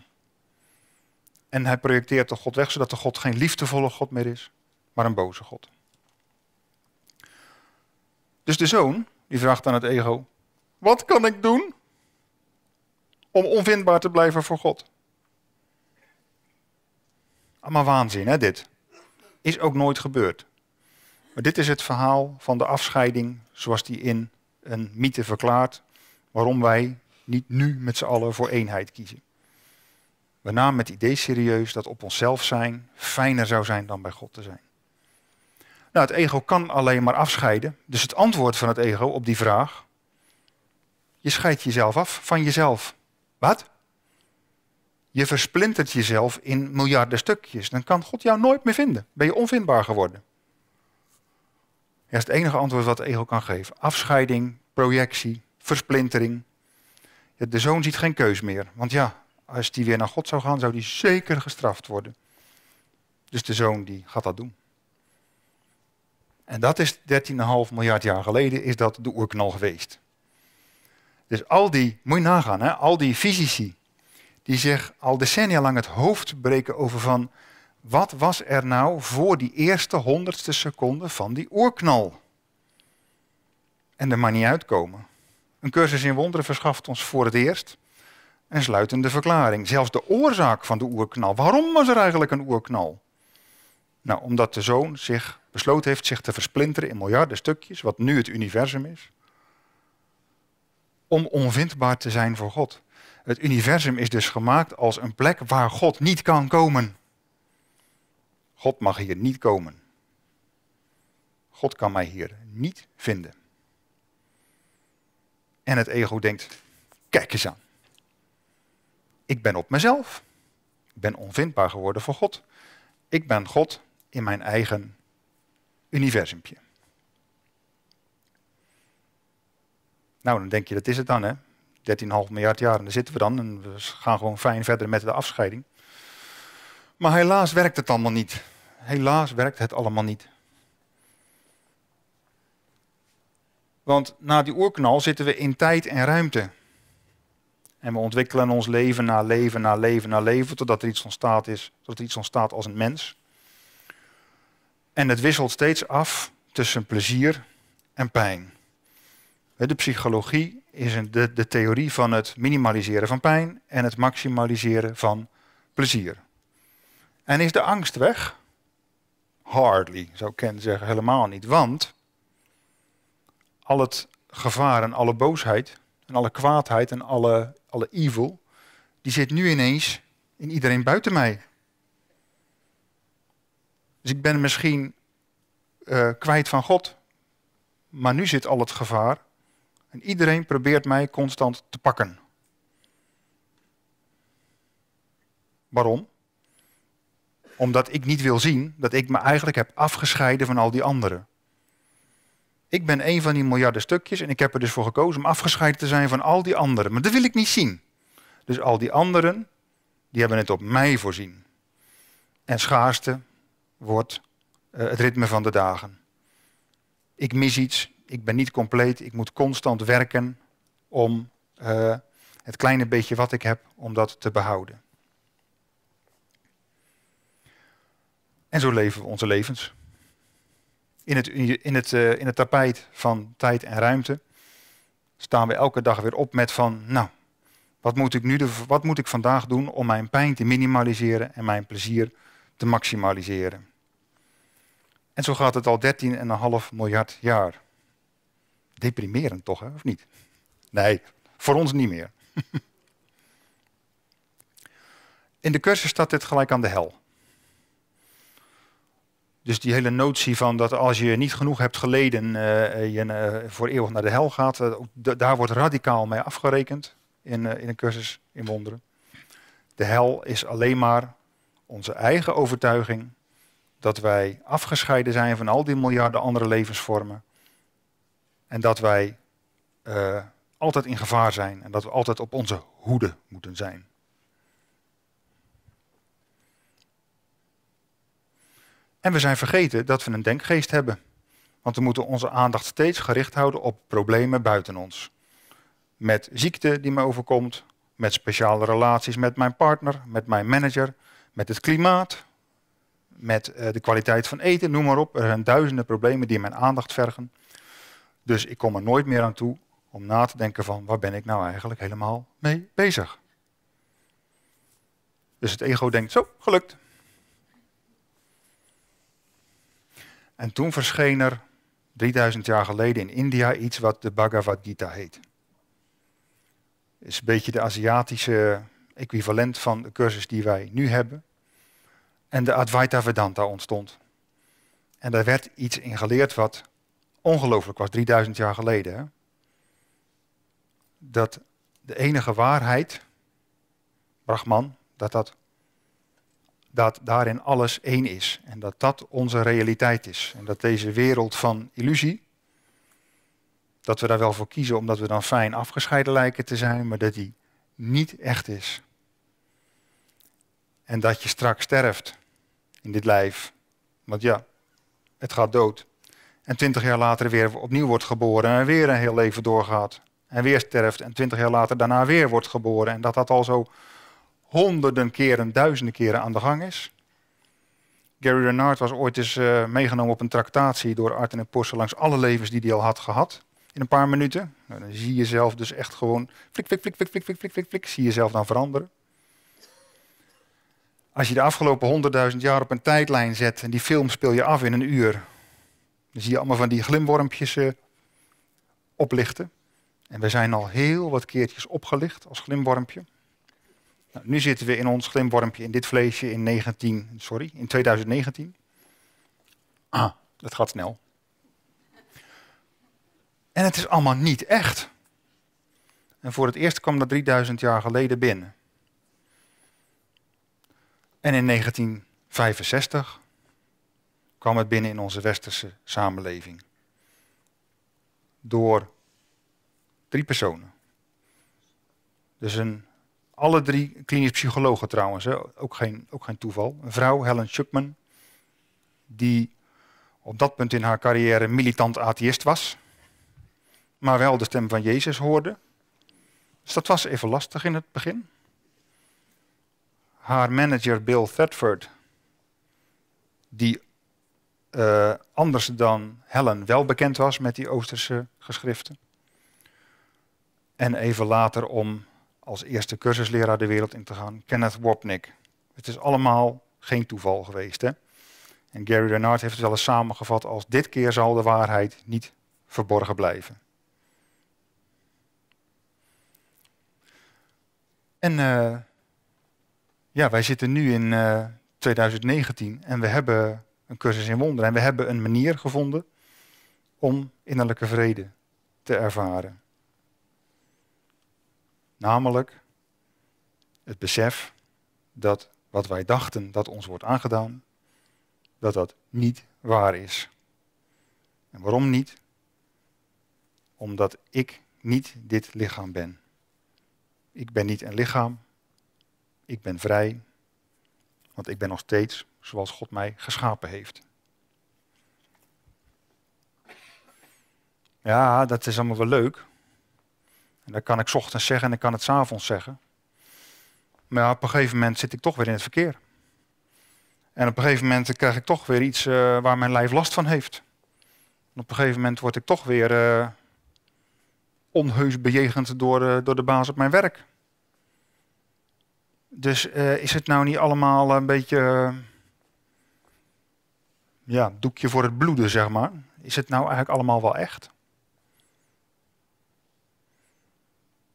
En hij projecteert de God weg, zodat de God geen liefdevolle God meer is, maar een boze God. Dus de zoon, die vraagt aan het ego, wat kan ik doen om onvindbaar te blijven voor God? Allemaal waanzin, hè, dit. Is ook nooit gebeurd. Maar dit is het verhaal van de afscheiding zoals die in een mythe verklaart, waarom wij niet nu met z'n allen voor eenheid kiezen. We namen het idee serieus dat op onszelf zijn fijner zou zijn dan bij God te zijn. Nou, het ego kan alleen maar afscheiden. Dus het antwoord van het ego op die vraag. Je scheidt jezelf af van jezelf. Wat? Je versplintert jezelf in miljarden stukjes. Dan kan God jou nooit meer vinden. Ben je onvindbaar geworden. Dat is het enige antwoord wat het ego kan geven. Afscheiding, projectie, versplintering. De zoon ziet geen keus meer. Want ja, als die weer naar God zou gaan, zou die zeker gestraft worden. Dus de zoon die gaat dat doen. En dat is 13,5 miljard jaar geleden, is dat de oerknal geweest. Dus al die, moet je nagaan, hè, al die fysici die zich al decennia lang het hoofd breken over van wat was er nou voor die eerste honderdste seconde van die oerknal? En er maar niet uitkomen. Een cursus in wonderen verschaft ons voor het eerst een sluitende verklaring. Zelfs de oorzaak van de oerknal. Waarom was er eigenlijk een oerknal? Nou, omdat de zoon zich besloten heeft zich te versplinteren in miljarden stukjes, wat nu het universum is, om onvindbaar te zijn voor God. Het universum is dus gemaakt als een plek waar God niet kan komen. God mag hier niet komen. God kan mij hier niet vinden. En het ego denkt, kijk eens aan. Ik ben op mezelf. Ik ben onvindbaar geworden voor God. Ik ben God in mijn eigen universumpje. Nou, dan denk je, dat is het dan, hè? 13,5 miljard jaar en daar zitten we dan. En we gaan gewoon fijn verder met de afscheiding. Maar helaas werkt het allemaal niet. Helaas werkt het allemaal niet. Want na die oerknal zitten we in tijd en ruimte. En we ontwikkelen ons leven na leven na leven na leven, totdat er iets ontstaat, is, totdat er iets ontstaat als een mens. En het wisselt steeds af tussen plezier en pijn. De psychologie is de, de theorie van het minimaliseren van pijn en het maximaliseren van plezier. En is de angst weg? Hardly, zou ik zeggen, helemaal niet. Want al het gevaar en alle boosheid en alle kwaadheid en alle, alle evil, die zit nu ineens in iedereen buiten mij. Dus ik ben misschien eh, kwijt van God, maar nu zit al het gevaar en iedereen probeert mij constant te pakken. Waarom? Omdat ik niet wil zien dat ik me eigenlijk heb afgescheiden van al die anderen. Ik ben een van die miljarden stukjes en ik heb er dus voor gekozen om afgescheiden te zijn van al die anderen. Maar dat wil ik niet zien. Dus al die anderen, die hebben het op mij voorzien. En schaarste wordt eh, het ritme van de dagen. Ik mis iets, ik ben niet compleet, ik moet constant werken om eh, het kleine beetje wat ik heb, om dat te behouden. En zo leven we onze levens in het, in, het, eh, in het tapijt van tijd en ruimte, staan we elke dag weer op met van, nou, wat moet ik, nu de, wat moet ik vandaag doen om mijn pijn te minimaliseren en mijn plezier te maximaliseren? En zo gaat het al 13,5 miljard jaar. Deprimerend toch, hè? of niet? Nee, voor ons niet meer. *laughs* In de cursus staat dit gelijk aan de hel. Dus die hele notie van dat als je niet genoeg hebt geleden, eh, eh, je eh, voor eeuwig naar de hel gaat, daar wordt radicaal mee afgerekend in, in een cursus in wonderen. De hel is alleen maar onze eigen overtuiging dat wij afgescheiden zijn van al die miljarden andere levensvormen en dat wij altijd in gevaar zijn en dat we altijd op onze hoede moeten zijn. En we zijn vergeten dat we een denkgeest hebben. Want we moeten onze aandacht steeds gericht houden op problemen buiten ons. Met ziekte die me overkomt, met speciale relaties met mijn partner, met mijn manager, met het klimaat, met eh, de kwaliteit van eten, noem maar op. Er zijn duizenden problemen die mijn aandacht vergen. Dus ik kom er nooit meer aan toe om na te denken van waar ben ik nou eigenlijk helemaal mee bezig. Dus het ego denkt zo, gelukt, En toen verscheen er 3000 jaar geleden in India iets wat de Bhagavad Gita heet. Is een beetje de Aziatische equivalent van de cursus die wij nu hebben. En de Advaita Vedanta ontstond. En daar werd iets in geleerd wat ongelooflijk was, 3000 jaar geleden. Dat de enige waarheid, Brahman, dat dat dat daarin alles één is en dat dat onze realiteit is. En dat deze wereld van illusie, dat we daar wel voor kiezen omdat we dan fijn afgescheiden lijken te zijn, maar dat die niet echt is. En dat je straks sterft in dit lijf. Want ja, het gaat dood. En twintig jaar later weer opnieuw wordt geboren en weer een heel leven doorgaat. En weer sterft en twintig jaar later daarna weer wordt geboren. En dat dat al zo honderden keren, duizenden keren aan de gang is. Gary Renard was ooit eens eh, meegenomen op een tractatie door Art en Porsche langs alle levens die hij al had gehad. In een paar minuten. Nou, dan zie je zelf dus echt gewoon flik, flik, flik, flik, flik, flik, flik, flik, flik. Zie je zelf dan veranderen. Als je de afgelopen honderdduizend jaar op een tijdlijn zet en die film speel je af in een uur. Dan zie je allemaal van die glimwormpjes eh, oplichten. En we zijn al heel wat keertjes opgelicht als glimwormpje. Nou, nu zitten we in ons glimwormpje, in dit vleesje, in, 19, sorry, in 2019. Ah, dat gaat snel. En het is allemaal niet echt. En voor het eerst kwam dat 3000 jaar geleden binnen. En in 1965 kwam het binnen in onze westerse samenleving. Door drie personen. Dus een alle drie klinisch psychologen trouwens, hè. Ook, geen, ook geen toeval. Een vrouw, Helen Schuckman, die op dat punt in haar carrière militant atheïst was, maar wel de stem van Jezus hoorde. Dus dat was even lastig in het begin. Haar manager Bill Thetford, die eh, anders dan Helen wel bekend was met die Oosterse geschriften. En even later om als eerste cursusleraar de wereld in te gaan, Kenneth Wapnick. Het is allemaal geen toeval geweest. Hè? En Gary Renard heeft het wel eens samengevat als dit keer zal de waarheid niet verborgen blijven. En eh, ja, wij zitten nu in 2019 eh, en we hebben een cursus in wonderen en we hebben een manier gevonden om innerlijke vrede te ervaren. Namelijk het besef dat wat wij dachten dat ons wordt aangedaan, dat dat niet waar is. En waarom niet? Omdat ik niet dit lichaam ben. Ik ben niet een lichaam. Ik ben vrij. Want ik ben nog steeds zoals God mij geschapen heeft. Ja, dat is allemaal wel leuk. Dan dat kan ik ochtends zeggen en ik kan het s'avonds zeggen. Maar op een gegeven moment zit ik toch weer in het verkeer. En op een gegeven moment krijg ik toch weer iets eh, waar mijn lijf last van heeft. op een gegeven moment word ik toch weer eh, onheus bejegend door, eh, door de baas op mijn werk. Dus is het nou niet allemaal een beetje ja, doekje voor het bloeden, zeg maar? Is het nou eigenlijk allemaal wel echt?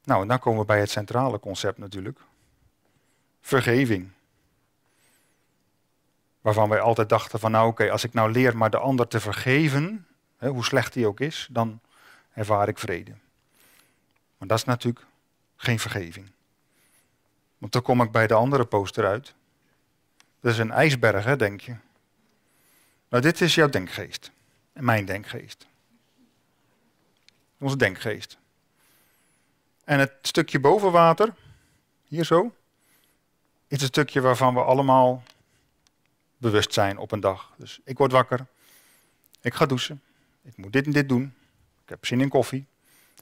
Nou, dan komen we bij het centrale concept natuurlijk. Vergeving. Waarvan wij altijd dachten van nou oké, als ik nou leer maar de ander te vergeven, hè, hoe slecht die ook is, dan ervaar ik vrede. Maar dat is natuurlijk geen vergeving. Want dan kom ik bij de andere poster uit. Dat is een ijsberg, hè, denk je. Nou, dit is jouw denkgeest. En mijn denkgeest. Onze denkgeest. En het stukje boven water, hier zo, is het stukje waarvan we allemaal bewust zijn op een dag. Dus ik word wakker, ik ga douchen, ik moet dit en dit doen, ik heb zin in koffie,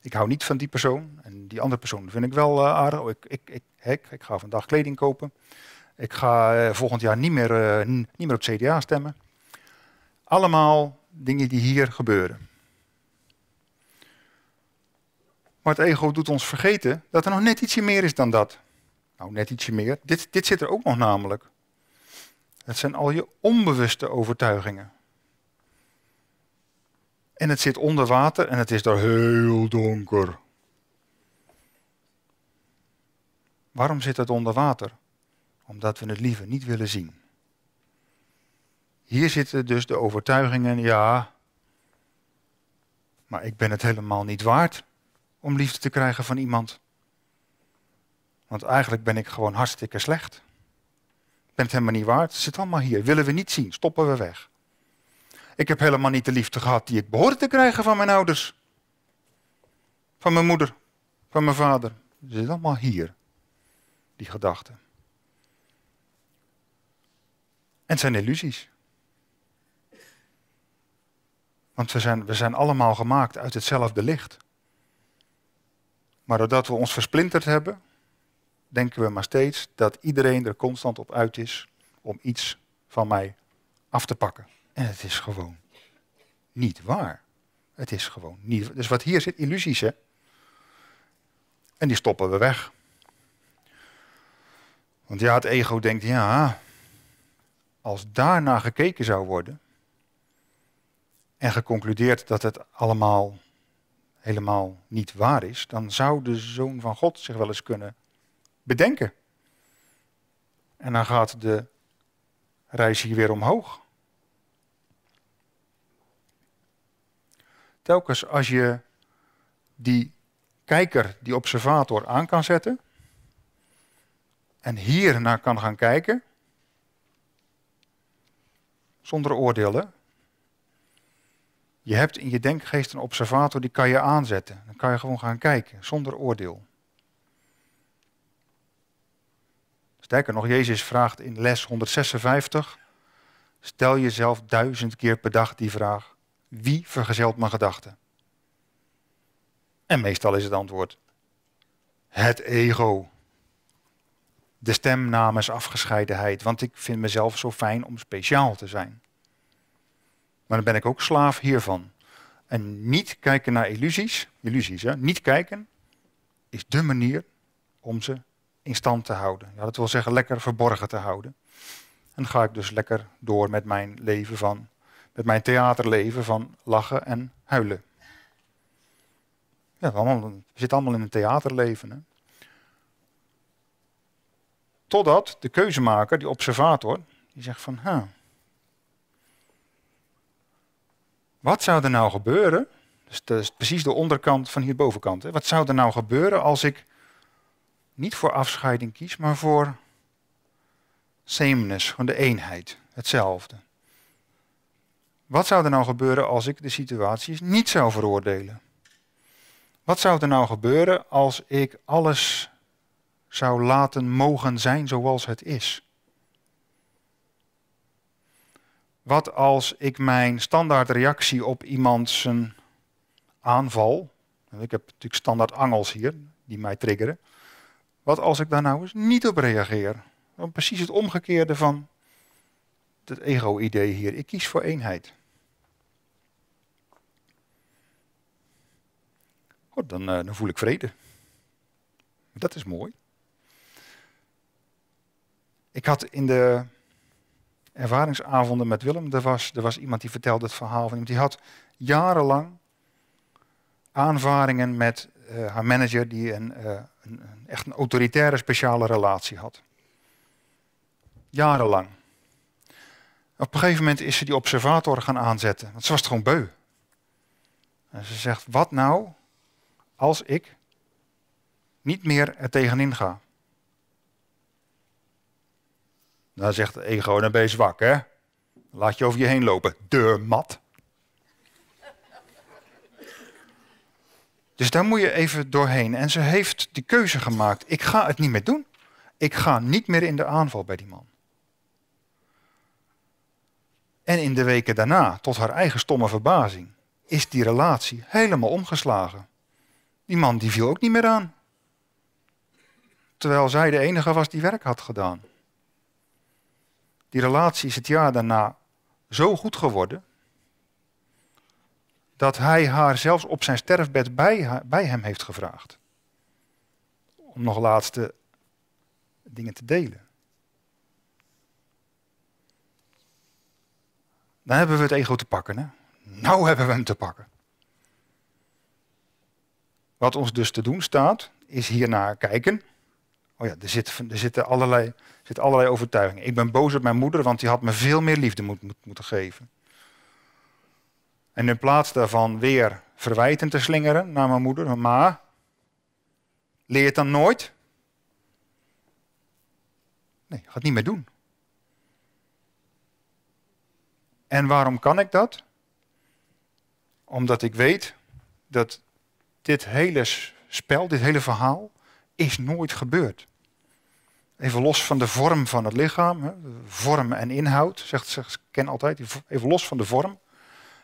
ik hou niet van die persoon en die andere persoon vind ik wel eh, aardig. Oh, ik, ik, ik, hek, ik ga vandaag kleding kopen, ik ga eh, volgend jaar niet meer, eh, niet meer op CDA stemmen. Allemaal dingen die hier gebeuren. Maar het ego doet ons vergeten dat er nog net ietsje meer is dan dat. Nou, net ietsje meer. Dit, dit zit er ook nog namelijk. Het zijn al je onbewuste overtuigingen. En het zit onder water en het is daar heel donker. Waarom zit het onder water? Omdat we het liever niet willen zien. Hier zitten dus de overtuigingen, ja, maar ik ben het helemaal niet waard om liefde te krijgen van iemand. Want eigenlijk ben ik gewoon hartstikke slecht. Ik ben het helemaal niet waard. Het zit allemaal hier. Willen we niet zien. Stoppen we weg. Ik heb helemaal niet de liefde gehad die ik behoorde te krijgen van mijn ouders. Van mijn moeder. Van mijn vader. Het zit allemaal hier. Die gedachten. En het zijn illusies. Want we zijn, we zijn allemaal gemaakt uit hetzelfde licht. Maar doordat we ons versplinterd hebben, denken we maar steeds dat iedereen er constant op uit is om iets van mij af te pakken. En het is gewoon niet waar. Het is gewoon niet waar. Dus wat hier zit, illusies hè. En die stoppen we weg. Want ja, het ego denkt, ja, als daarna gekeken zou worden en geconcludeerd dat het allemaal helemaal niet waar is, dan zou de zoon van God zich wel eens kunnen bedenken. En dan gaat de reis hier weer omhoog. Telkens als je die kijker, die observator aan kan zetten en hier naar kan gaan kijken, zonder oordelen, je hebt in je denkgeest een observator, die kan je aanzetten. Dan kan je gewoon gaan kijken, zonder oordeel. Sterker nog, Jezus vraagt in les 156, stel jezelf duizend keer per dag die vraag, wie vergezelt mijn gedachten? En meestal is het antwoord, het ego. De stem namens afgescheidenheid, want ik vind mezelf zo fijn om speciaal te zijn. Maar dan ben ik ook slaaf hiervan. En niet kijken naar illusies, illusies hè? niet kijken, is de manier om ze in stand te houden. Ja, dat wil zeggen lekker verborgen te houden. En dan ga ik dus lekker door met mijn leven van, met mijn theaterleven van lachen en huilen. Ja, allemaal, zit allemaal in een theaterleven. Hè? Totdat de keuzemaker, die observator, die zegt van, ha, Wat zou er nou gebeuren? Dus dat is precies de onderkant van hier bovenkant. Hè? Wat zou er nou gebeuren als ik niet voor afscheiding kies, maar voor sameness, van de eenheid, hetzelfde. Wat zou er nou gebeuren als ik de situaties niet zou veroordelen? Wat zou er nou gebeuren als ik alles zou laten mogen zijn zoals het is? Wat als ik mijn standaard reactie op iemand zijn aanval, ik heb natuurlijk standaard angels hier die mij triggeren, wat als ik daar nou eens niet op reageer? Dan precies het omgekeerde van het ego-idee hier. Ik kies voor eenheid. dan, eh, dan voel ik vrede. Dat is mooi. Ik had in de ervaringsavonden met Willem. Er was, er was iemand die vertelde het verhaal van iemand. Die had jarenlang aanvaringen met eh, haar manager die eh, een, een, echt een autoritaire speciale relatie had. Jarenlang. Op een gegeven moment is ze die observator gaan aanzetten, want ze was het gewoon beu. En ze zegt, wat nou als ik niet meer er tegenin ga? Dan zegt ego, dan ben je zwak, hè? Laat je over je heen lopen. De mat. Dus daar moet je even doorheen. En ze heeft die keuze gemaakt. Ik ga het niet meer doen. Ik ga niet meer in de aanval bij die man. En in de weken daarna, tot haar eigen stomme verbazing, is die relatie helemaal omgeslagen. Die man die viel ook niet meer aan. Terwijl zij de enige was die werk had gedaan. Die relatie is het jaar daarna zo goed geworden dat hij haar zelfs op zijn sterfbed bij, bij hem heeft gevraagd. Om nog laatste dingen te delen. Dan hebben we het ego te pakken. Hè? Nou hebben we hem te pakken. Wat ons dus te doen staat, is hiernaar kijken. Oh ja, er, er zitten allerlei zit allerlei overtuigingen. Ik ben boos op mijn moeder, want die had me veel meer liefde moet, moeten geven. En in plaats daarvan weer verwijten te slingeren naar mijn moeder, maar leer het dan nooit? Nee, gaat niet meer doen. En waarom kan ik dat? Omdat ik weet dat dit hele spel, dit hele verhaal, is nooit gebeurd. Even los van de vorm van het lichaam, vorm en inhoud, zegt, ze Ken altijd, even los van de vorm.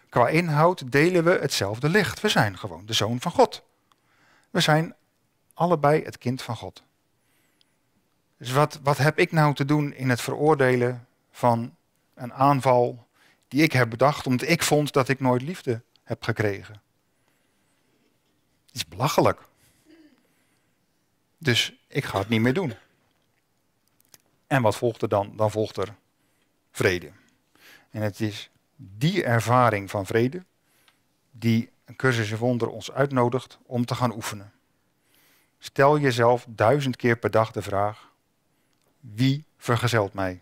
Qua inhoud delen we hetzelfde licht. We zijn gewoon de zoon van God. We zijn allebei het kind van God. Dus wat, wat heb ik nou te doen in het veroordelen van een aanval die ik heb bedacht omdat ik vond dat ik nooit liefde heb gekregen? Het is belachelijk. Dus ik ga het niet meer doen. En wat volgt er dan? Dan volgt er vrede. En het is die ervaring van vrede die een cursus in wonder ons uitnodigt om te gaan oefenen. Stel jezelf duizend keer per dag de vraag: wie vergezelt mij?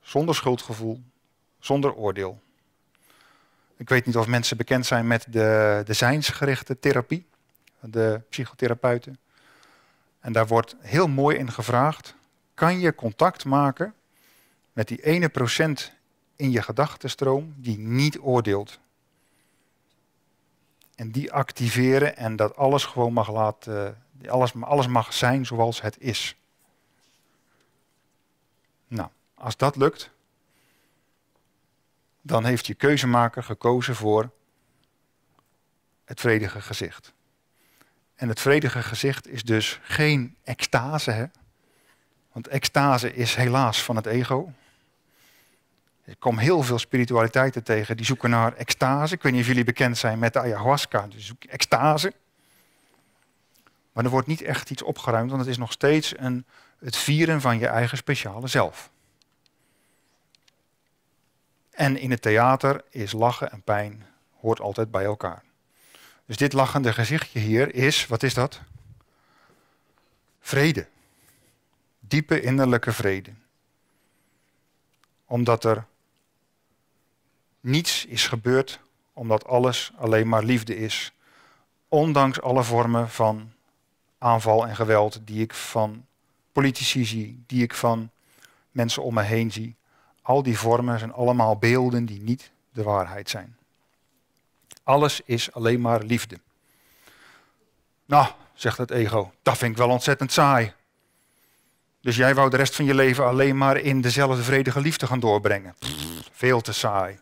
Zonder schuldgevoel, zonder oordeel. Ik weet niet of mensen bekend zijn met de, de zijnsgerichte therapie, de psychotherapeuten. En daar wordt heel mooi in gevraagd: kan je contact maken met die ene procent in je gedachtenstroom die niet oordeelt? En die activeren en dat alles gewoon mag laten, alles, alles mag zijn zoals het is. Nou, als dat lukt, dan heeft je keuzemaker gekozen voor het vredige gezicht. En het vredige gezicht is dus geen extase. Hè? Want extase is helaas van het ego. Ik kom heel veel spiritualiteiten tegen die zoeken naar extase. Ik weet niet of jullie bekend zijn met de ayahuasca, dus extase. Maar er wordt niet echt iets opgeruimd, want het is nog steeds een, het vieren van je eigen speciale zelf. En in het theater is lachen en pijn hoort altijd bij elkaar. Dus dit lachende gezichtje hier is, wat is dat? Vrede. Diepe innerlijke vrede. Omdat er niets is gebeurd, omdat alles alleen maar liefde is. Ondanks alle vormen van aanval en geweld die ik van politici zie, die ik van mensen om me heen zie. Al die vormen zijn allemaal beelden die niet de waarheid zijn. Alles is alleen maar liefde. Nou, zegt het ego, dat vind ik wel ontzettend saai. Dus jij wou de rest van je leven alleen maar in dezelfde vredige liefde gaan doorbrengen. veel te saai.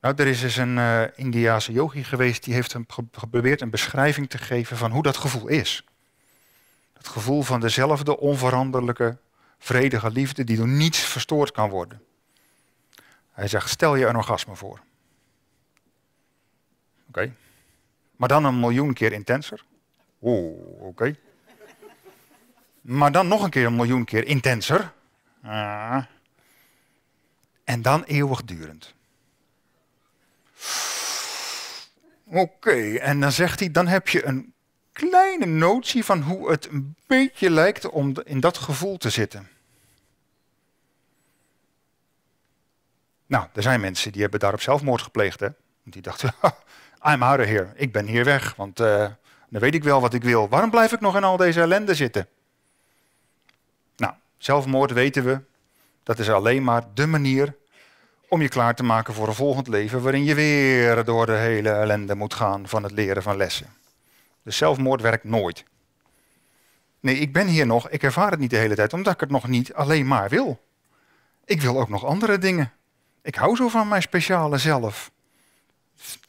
Nou, er is eens dus een uh, yogi geweest die heeft geprobeerd een beschrijving te geven van hoe dat gevoel is. Het gevoel van dezelfde onveranderlijke, vredige liefde die door niets verstoord kan worden. Hij zegt, stel je een orgasme voor. Oké. Maar dan een miljoen keer intenser. Oeh, oké. Maar dan nog een keer een miljoen keer intenser. Ah. En dan eeuwigdurend. Oké, en dan zegt hij, dan heb je een kleine notie van hoe het een beetje lijkt om in dat gevoel te zitten. Nou, er zijn mensen die hebben daarop zelfmoord gepleegd. Hè? die dachten, *laughs* I'm out of here. Ik ben hier weg, want eh, dan weet ik wel wat ik wil. Waarom blijf ik nog in al deze ellende zitten? Nou, zelfmoord weten we. Dat is alleen maar de manier om je klaar te maken voor een volgend leven... waarin je weer door de hele ellende moet gaan van het leren van lessen. Dus zelfmoord werkt nooit. Nee, ik ben hier nog, ik ervaar het niet de hele tijd, omdat ik het nog niet alleen maar wil. Ik wil ook nog andere dingen ik hou zo van mijn speciale zelf.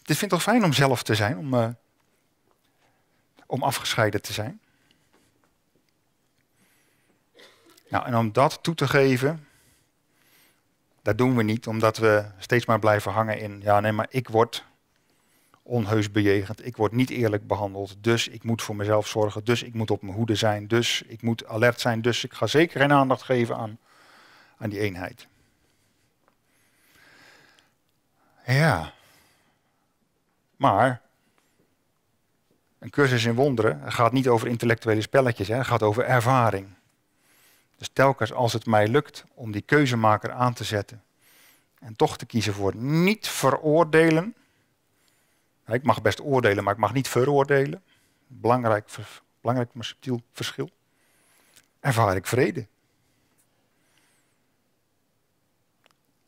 Dit vindt toch fijn om zelf te zijn, om, eh, om afgescheiden te zijn. Nou, en om dat toe te geven, dat doen we niet, omdat we steeds maar blijven hangen in, ja nee, maar ik word onheus bejegend, ik word niet eerlijk behandeld, dus ik moet voor mezelf zorgen, dus ik moet op mijn hoede zijn, dus ik moet alert zijn, dus ik ga zeker geen aandacht geven aan, aan die eenheid. Ja. Maar een cursus in wonderen gaat niet over intellectuele spelletjes, hè? het gaat over ervaring. Dus telkens als het mij lukt om die keuzemaker aan te zetten en toch te kiezen voor niet veroordelen. Ik mag best oordelen, maar ik mag niet veroordelen. Belangrijk, belangrijk maar subtiel verschil. Ervaar ik vrede.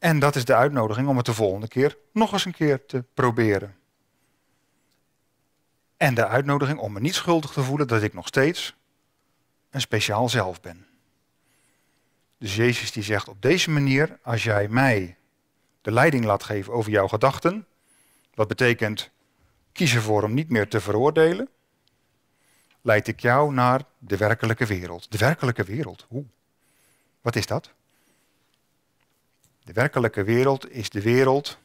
En dat is de uitnodiging om het de volgende keer nog eens een keer te proberen. En de uitnodiging om me niet schuldig te voelen dat ik nog steeds een speciaal zelf ben. Dus Jezus die zegt op deze manier, als jij mij de leiding laat geven over jouw gedachten, wat betekent kiezen voor om niet meer te veroordelen, leid ik jou naar de werkelijke wereld. De werkelijke wereld, hoe? Wat is dat? De werkelijke wereld is de wereld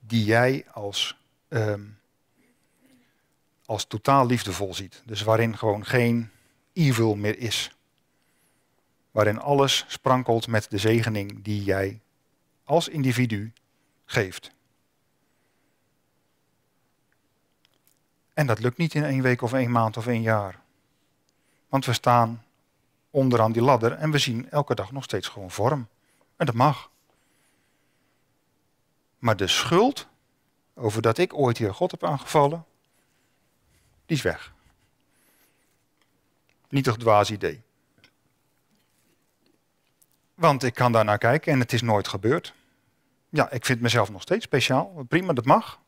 die jij als, ehm, als totaal liefdevol ziet. Dus waarin gewoon geen evil meer is. Waarin alles sprankelt met de zegening die jij als individu geeft. En dat lukt niet in één week of één maand of één jaar. Want we staan onderaan die ladder en we zien elke dag nog steeds gewoon vorm. En dat mag. Maar de schuld over dat ik ooit hier God heb aangevallen, die is weg. Niet een dwaas idee. Want ik kan daar naar kijken en het is nooit gebeurd. Ja, ik vind mezelf nog steeds speciaal. Prima, dat mag.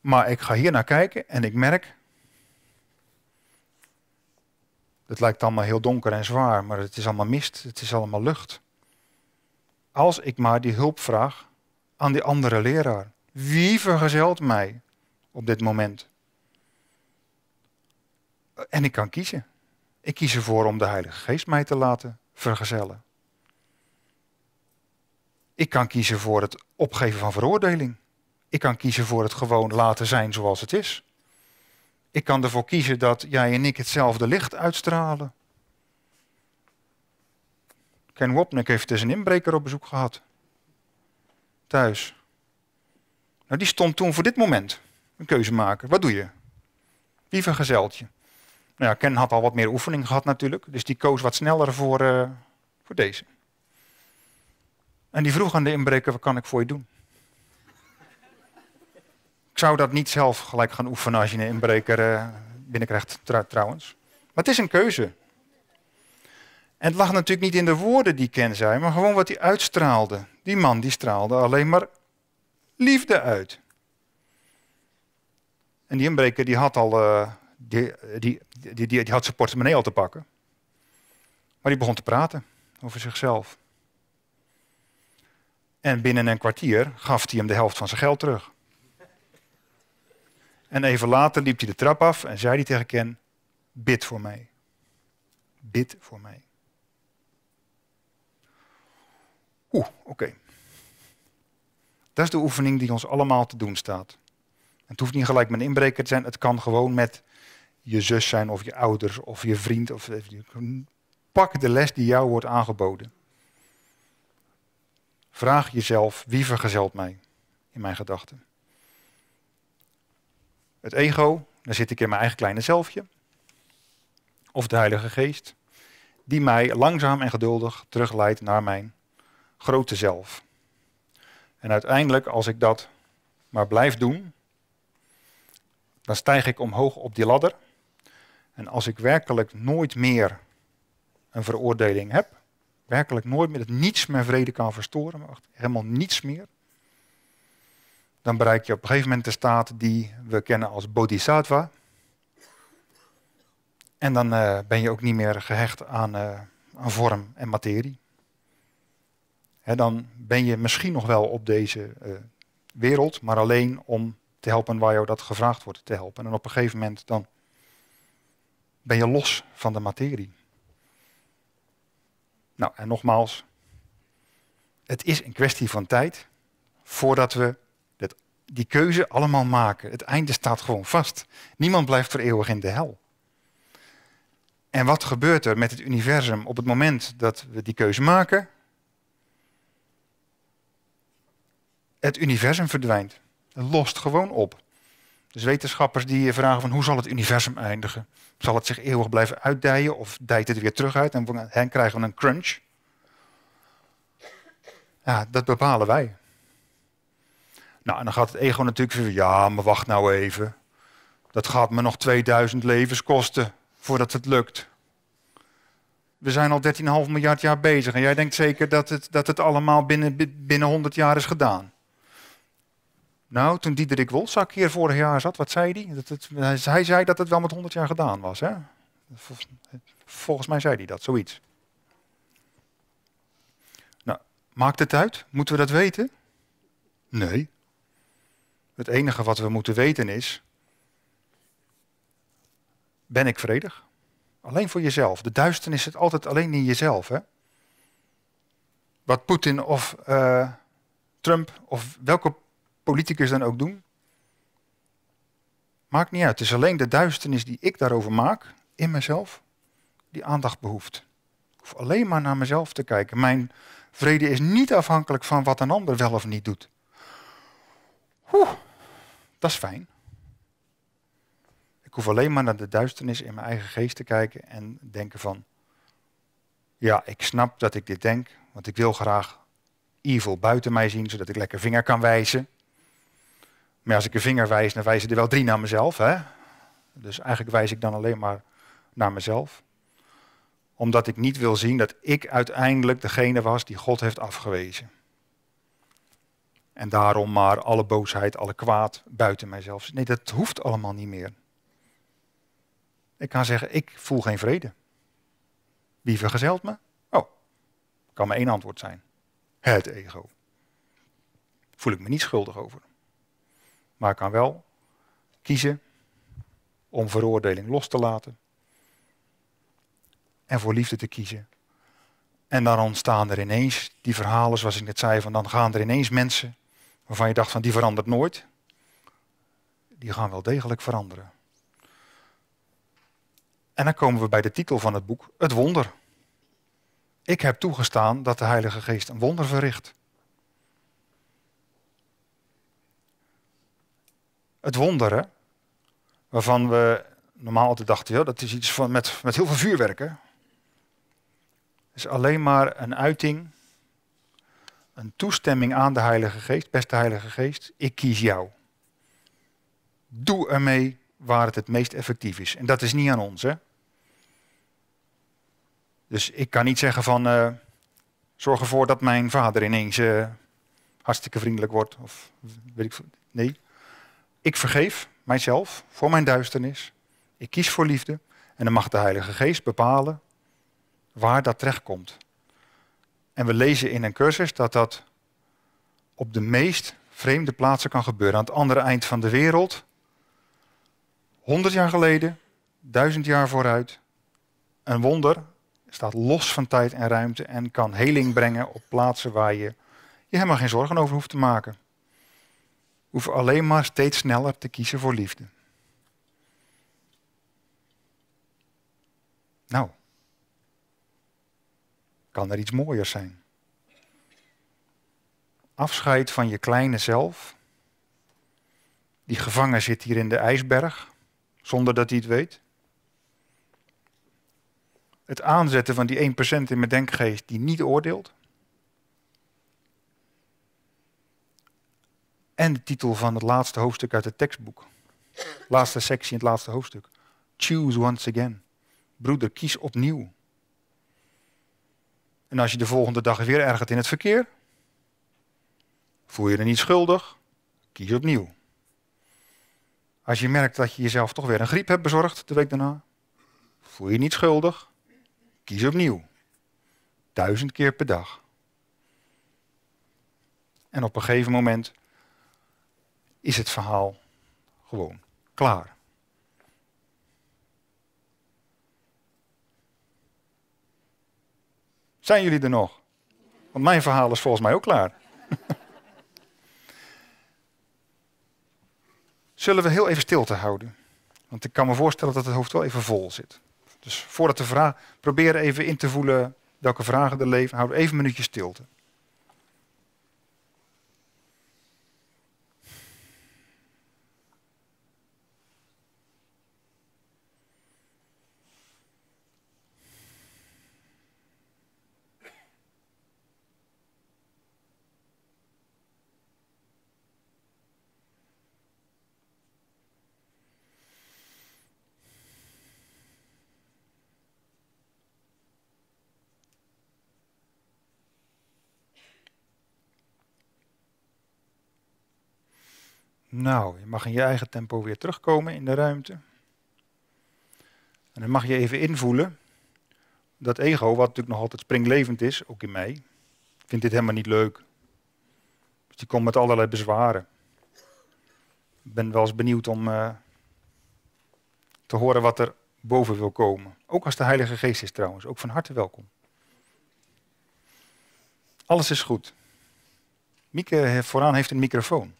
Maar ik ga hier naar kijken en ik merk Het lijkt allemaal heel donker en zwaar, maar het is allemaal mist, het is allemaal lucht. Als ik maar die hulp vraag aan die andere leraar. Wie vergezelt mij op dit moment? En ik kan kiezen. Ik kies ervoor om de Heilige Geest mij te laten vergezellen. Ik kan kiezen voor het opgeven van veroordeling. Ik kan kiezen voor het gewoon laten zijn zoals het is. Ik kan ervoor kiezen dat jij en ik hetzelfde licht uitstralen. Ken Wopnik heeft dus een inbreker op bezoek gehad. Thuis. Nou, die stond toen voor dit moment een keuze maken. Wat doe je? Wie vergezelt je? Nou ja, Ken had al wat meer oefening gehad natuurlijk, dus die koos wat sneller voor, eh, voor deze. En die vroeg aan de inbreker, wat kan ik voor je doen? Ik zou dat niet zelf gelijk gaan oefenen als je een inbreker eh, binnenkrijgt trouwens. Maar het is een keuze. En het lag natuurlijk niet in de woorden die Ken zei, maar gewoon wat hij uitstraalde. Die man die straalde alleen maar liefde uit. En die inbreker die had, al, eh, die, die, die, die, had zijn portemonnee al te pakken. Maar die begon te praten over zichzelf. En binnen een kwartier gaf hij hem de helft van zijn geld terug. En even later liep hij de trap af en zei hij tegen Ken, bid voor mij. Bid voor mij. Oeh, oké. Dat is de oefening die ons allemaal te doen staat. Het hoeft niet gelijk met een inbreker te zijn, het kan gewoon met je zus zijn of je ouders of je vriend. Of, pak de les die jou wordt aangeboden. Vraag jezelf, wie vergezelt mij in mijn gedachten? het ego, dan zit ik in mijn eigen kleine zelfje. Of de Heilige Geest, die mij langzaam en geduldig terugleidt naar mijn grote zelf. En uiteindelijk, als ik dat maar blijf doen, dan stijg ik omhoog op die ladder. En als ik werkelijk nooit meer een veroordeling heb, werkelijk nooit meer, dat niets mijn vrede kan verstoren, helemaal niets meer, dan bereik je op een gegeven moment de staat die we kennen als bodhisattva. En dan eh, ben je ook niet meer gehecht aan, eh, vorm en materie. En dan ben je misschien nog wel op deze eh, wereld, maar alleen om te helpen waar jou dat gevraagd wordt te helpen. En op een gegeven moment dan ben je los van de materie. Nou, en nogmaals, het is een kwestie van tijd voordat we die keuze allemaal maken. Het einde staat gewoon vast. Niemand blijft voor eeuwig in de hel. En wat gebeurt er met het universum op het moment dat we die keuze maken? Het universum verdwijnt. Het lost gewoon op. Dus wetenschappers die vragen van hoe zal het universum eindigen? Zal het zich eeuwig blijven uitdijen of dijt het weer terug uit en krijgen we een crunch? Ja, dat bepalen wij. Nou, en dan gaat het ego natuurlijk van, ja, maar wacht nou even. Dat gaat me nog 2000 levens kosten voordat het lukt. We zijn al 13,5 miljard jaar bezig en jij denkt zeker dat het, dat het allemaal binnen, binnen 100 jaar is gedaan. Nou, toen Diederik Wolzak hier vorig jaar zat, wat zei die? Dat het, hij zei dat het wel met 100 jaar gedaan was. Hè? Volgens mij zei hij dat, zoiets. Nou, maakt het uit? Moeten we dat weten? Nee. Het enige wat we moeten weten is, ben ik vredig? Alleen voor jezelf. De duisternis zit altijd alleen in jezelf. Hè? Wat Poetin of eh, Trump of welke politicus dan ook doen, maakt niet uit. Het is alleen de duisternis die ik daarover maak in mezelf, die aandacht behoeft. Ik hoef alleen maar naar mezelf te kijken. Mijn vrede is niet afhankelijk van wat een ander wel of niet doet. Oeh, dat is fijn. Ik hoef alleen maar naar de duisternis in mijn eigen geest te kijken en denken van, ja, ik snap dat ik dit denk, want ik wil graag evil buiten mij zien, zodat ik lekker vinger kan wijzen. Maar als ik een vinger wijs, dan wijzen er wel drie naar mezelf. Hè? Dus eigenlijk wijs ik dan alleen maar naar mezelf. Omdat ik niet wil zien dat ik uiteindelijk degene was die God heeft afgewezen. En daarom maar alle boosheid, alle kwaad buiten mijzelf. Nee, dat hoeft allemaal niet meer. Ik kan zeggen, ik voel geen vrede. Wie vergezelt me? Oh, kan maar één antwoord zijn. Het ego. Voel ik me niet schuldig over. Maar ik kan wel kiezen om veroordeling los te laten. En voor liefde te kiezen. En dan ontstaan er ineens die verhalen zoals ik net zei, van dan gaan er ineens mensen waarvan je dacht van die verandert nooit, die gaan wel degelijk veranderen. En dan komen we bij de titel van het boek, het wonder. Ik heb toegestaan dat de Heilige Geest een wonder verricht. Het wonderen, waarvan we normaal altijd dachten, dat is iets van, met, met heel veel vuurwerken, is alleen maar een uiting een toestemming aan de Heilige Geest, beste Heilige Geest, ik kies jou. Doe ermee waar het het meest effectief is. En dat is niet aan ons. Hè? Dus ik kan niet zeggen van, eh, zorg ervoor dat mijn vader ineens eh, hartstikke vriendelijk wordt. Of weet ik, nee, ik vergeef mijzelf voor mijn duisternis. Ik kies voor liefde. En dan mag de Heilige Geest bepalen waar dat terecht komt. En we lezen in een cursus dat dat op de meest vreemde plaatsen kan gebeuren. Aan het andere eind van de wereld, honderd jaar geleden, duizend jaar vooruit. Een wonder staat los van tijd en ruimte en kan heling brengen op plaatsen waar je je helemaal geen zorgen over hoeft te maken. Hoef alleen maar steeds sneller te kiezen voor liefde. Nou. Kan er iets mooiers zijn? Afscheid van je kleine zelf, die gevangen zit hier in de ijsberg, zonder dat hij het weet. Het aanzetten van die 1% in mijn denkgeest die niet oordeelt. En de titel van het laatste hoofdstuk uit het tekstboek. Laatste sectie in het laatste hoofdstuk. Choose once again. Broeder, kies opnieuw. En als je de volgende dag weer ergert in het verkeer, voel je je niet schuldig, kies opnieuw. Als je merkt dat je jezelf toch weer een griep hebt bezorgd de week daarna, voel je je niet schuldig, kies opnieuw. Duizend keer per dag. En op een gegeven moment is het verhaal gewoon klaar. Zijn jullie er nog? Want mijn verhaal is volgens mij ook klaar. *laughs* Zullen we heel even stilte houden? Want ik kan me voorstellen dat het hoofd wel even vol zit. Dus voordat de vraag, probeer even in te voelen welke vragen er leven. Houd even een minuutje stilte. Nou, je mag in je eigen tempo weer terugkomen in de ruimte. En dan mag je even invoelen. Dat ego, wat natuurlijk nog altijd springlevend is, ook in mij, vindt dit helemaal niet leuk. Dus die komt met allerlei bezwaren. Ik ben wel eens benieuwd om eh, te horen wat er boven wil komen. Ook als de Heilige Geest is trouwens, ook van harte welkom. Alles is goed. Mieke eh, vooraan heeft een microfoon.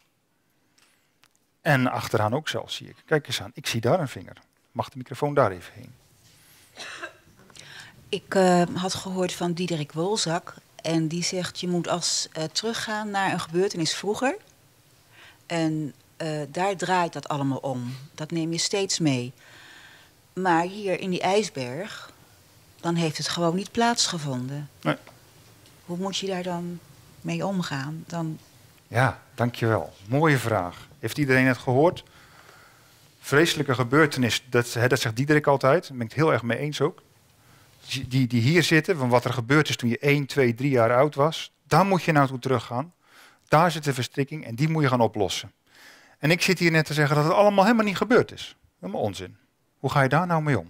En achteraan ook zelfs, zie ik. Kijk eens aan, ik zie daar een vinger. Mag de microfoon daar even heen? Ik eh, had gehoord van Diederik Wolzak. En die zegt, je moet als eh, teruggaan naar een gebeurtenis vroeger. En eh, daar draait dat allemaal om. Dat neem je steeds mee. Maar hier in die ijsberg, dan heeft het gewoon niet plaatsgevonden. Nee. Hoe moet je daar dan mee omgaan? Dan... Ja, dankjewel. Mooie vraag. Heeft iedereen het gehoord? Vreselijke gebeurtenis, dat, dat zegt Diederik altijd. Daar ben ik het heel erg mee eens ook. Die, die hier zitten, van wat er gebeurd is toen je 1, 2, 3 jaar oud was. Daar moet je naartoe teruggaan. Daar zit de verstrikking en die moet je gaan oplossen. En ik zit hier net te zeggen dat het allemaal helemaal niet gebeurd is. Helemaal onzin. Hoe ga je daar nou mee om?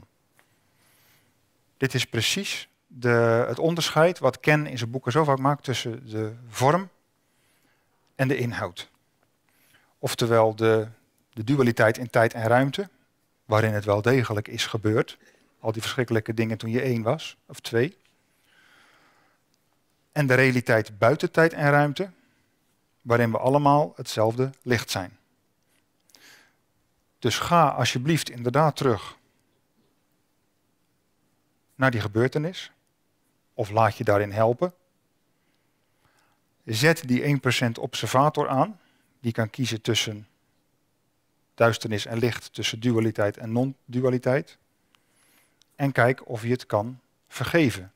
Dit is precies de, het onderscheid wat Ken in zijn boeken zo vaak maakt tussen de vorm en de inhoud. Oftewel de, de dualiteit in tijd en ruimte, waarin het wel degelijk is gebeurd. Al die verschrikkelijke dingen toen je één was, of twee. En de realiteit buiten tijd en ruimte, waarin we allemaal hetzelfde licht zijn. Dus ga alsjeblieft inderdaad terug naar die gebeurtenis, of laat je daarin helpen. Zet die 1% observator aan die kan kiezen tussen duisternis en licht, tussen dualiteit en non-dualiteit. En kijk of je het kan vergeven.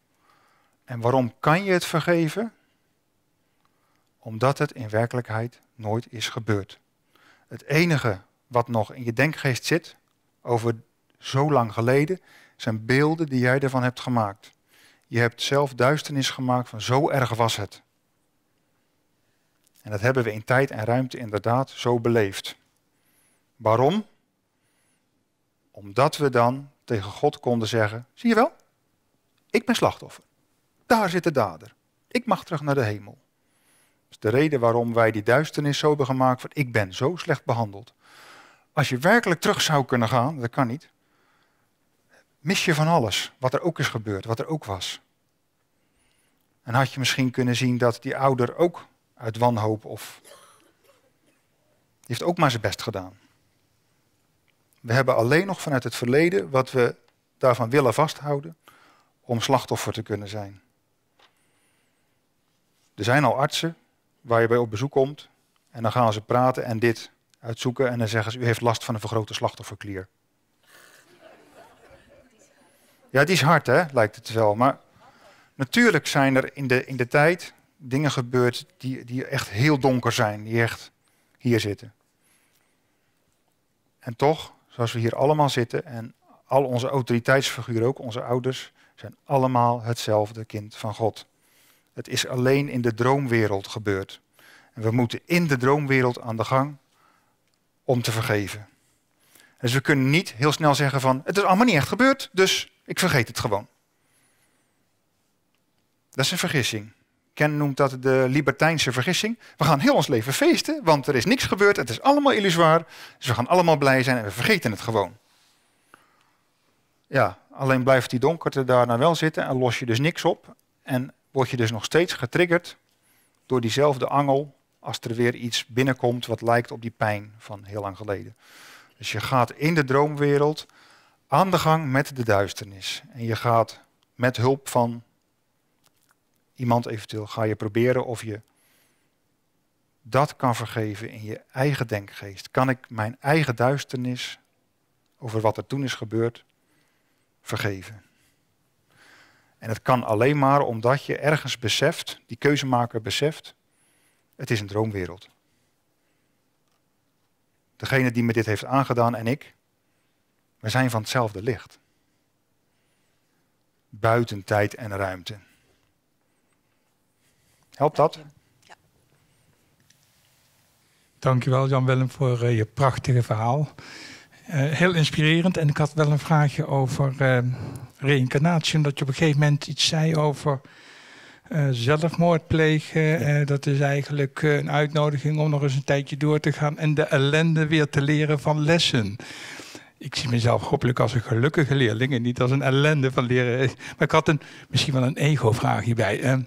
En waarom kan je het vergeven? Omdat het in werkelijkheid nooit is gebeurd. Het enige wat nog in je denkgeest zit over zo lang geleden, zijn beelden die jij ervan hebt gemaakt. Je hebt zelf duisternis gemaakt van zo erg was het. En dat hebben we in tijd en ruimte inderdaad zo beleefd. Waarom? Omdat we dan tegen God konden zeggen: Zie je wel, ik ben slachtoffer. Daar zit de dader. Ik mag terug naar de hemel. Dat is de reden waarom wij die duisternis zo hebben gemaakt van ik ben zo slecht behandeld. Als je werkelijk terug zou kunnen gaan, dat kan niet, mis je van alles wat er ook is gebeurd, wat er ook was. En had je misschien kunnen zien dat die ouder ook uit wanhoop of. Die heeft ook maar zijn best gedaan. We hebben alleen nog vanuit het verleden wat we daarvan willen vasthouden om slachtoffer te kunnen zijn. Er zijn al artsen waar je bij op bezoek komt en dan gaan ze praten en dit uitzoeken en dan zeggen ze u heeft last van een vergrote slachtofferklier. Ja, die is hard hè, lijkt het wel, maar natuurlijk zijn er in de, in de tijd dingen gebeurt die, die echt heel donker zijn, die echt hier zitten. En toch, zoals we hier allemaal zitten en al onze autoriteitsfiguren, ook onze ouders, zijn allemaal hetzelfde kind van God. Het is alleen in de droomwereld gebeurd. En we moeten in de droomwereld aan de gang om te vergeven. Dus we kunnen niet heel snel zeggen van het is allemaal niet echt gebeurd, dus ik vergeet het gewoon. Dat is een vergissing. Ken noemt dat de libertijnse vergissing. We gaan heel ons leven feesten, want er is niks gebeurd, het is allemaal illusoir. Dus we gaan allemaal blij zijn en we vergeten het gewoon. Ja, alleen blijft die donkerte daarna nou wel zitten en los je dus niks op. En word je dus nog steeds getriggerd door diezelfde angel als er weer iets binnenkomt wat lijkt op die pijn van heel lang geleden. Dus je gaat in de droomwereld aan de gang met de duisternis. En je gaat met hulp van iemand eventueel, ga je proberen of je dat kan vergeven in je eigen denkgeest. Kan ik mijn eigen duisternis over wat er toen is gebeurd vergeven? En het kan alleen maar omdat je ergens beseft, die keuzemaker beseft, het is een droomwereld. Degene die me dit heeft aangedaan en ik, we zijn van hetzelfde licht. Buiten tijd en ruimte. Helpt dat? Ja. Dankjewel Jan-Willem voor eh, je prachtige verhaal. Eh, heel inspirerend. En ik had wel een vraagje over uh, reïncarnatie. Omdat je op een gegeven moment iets zei over uh, zelfmoord plegen. dat is eigenlijk een uitnodiging om nog eens een tijdje door te gaan. En de ellende weer te leren van lessen. Ik zie mezelf hopelijk als een gelukkige leerling en niet als een ellende van leren. Maar ik had een, misschien wel een ego hierbij. bij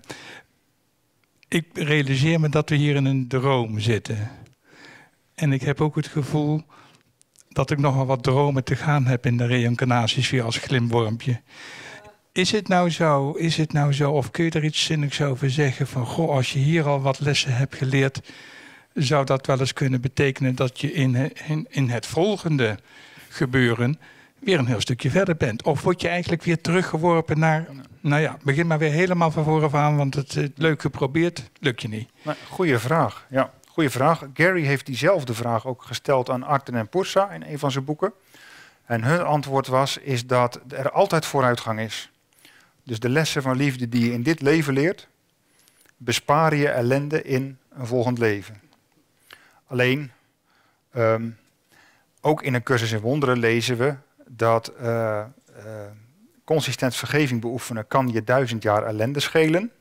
ik realiseer me dat we hier in een droom zitten. En ik heb ook het gevoel dat ik nogal wat dromen te gaan heb in de reïncarnaties weer als glimwormpje. Is het nou zo, is het nou zo, of kun je er iets zinnigs over zeggen van, goh, als je hier al wat lessen hebt geleerd, zou dat wel eens kunnen betekenen dat je in, in het volgende gebeuren weer een heel stukje verder bent. Of word je eigenlijk weer teruggeworpen naar. Nou ja, begin maar weer helemaal van vooraf aan, want het uh, leuk geprobeerd, lukt je niet. Nou, goeie vraag. Ja, goede vraag. Gary heeft diezelfde vraag ook gesteld aan Arten en Porsa in een van zijn boeken. En hun antwoord was is dat er altijd vooruitgang is. Dus de lessen van liefde die je in dit leven leert, besparen je ellende in een volgend leven. Alleen, ehm, ook in een cursus in wonderen lezen we dat eh, eh, consistent vergeving beoefenen kan je duizend jaar ellende schelen.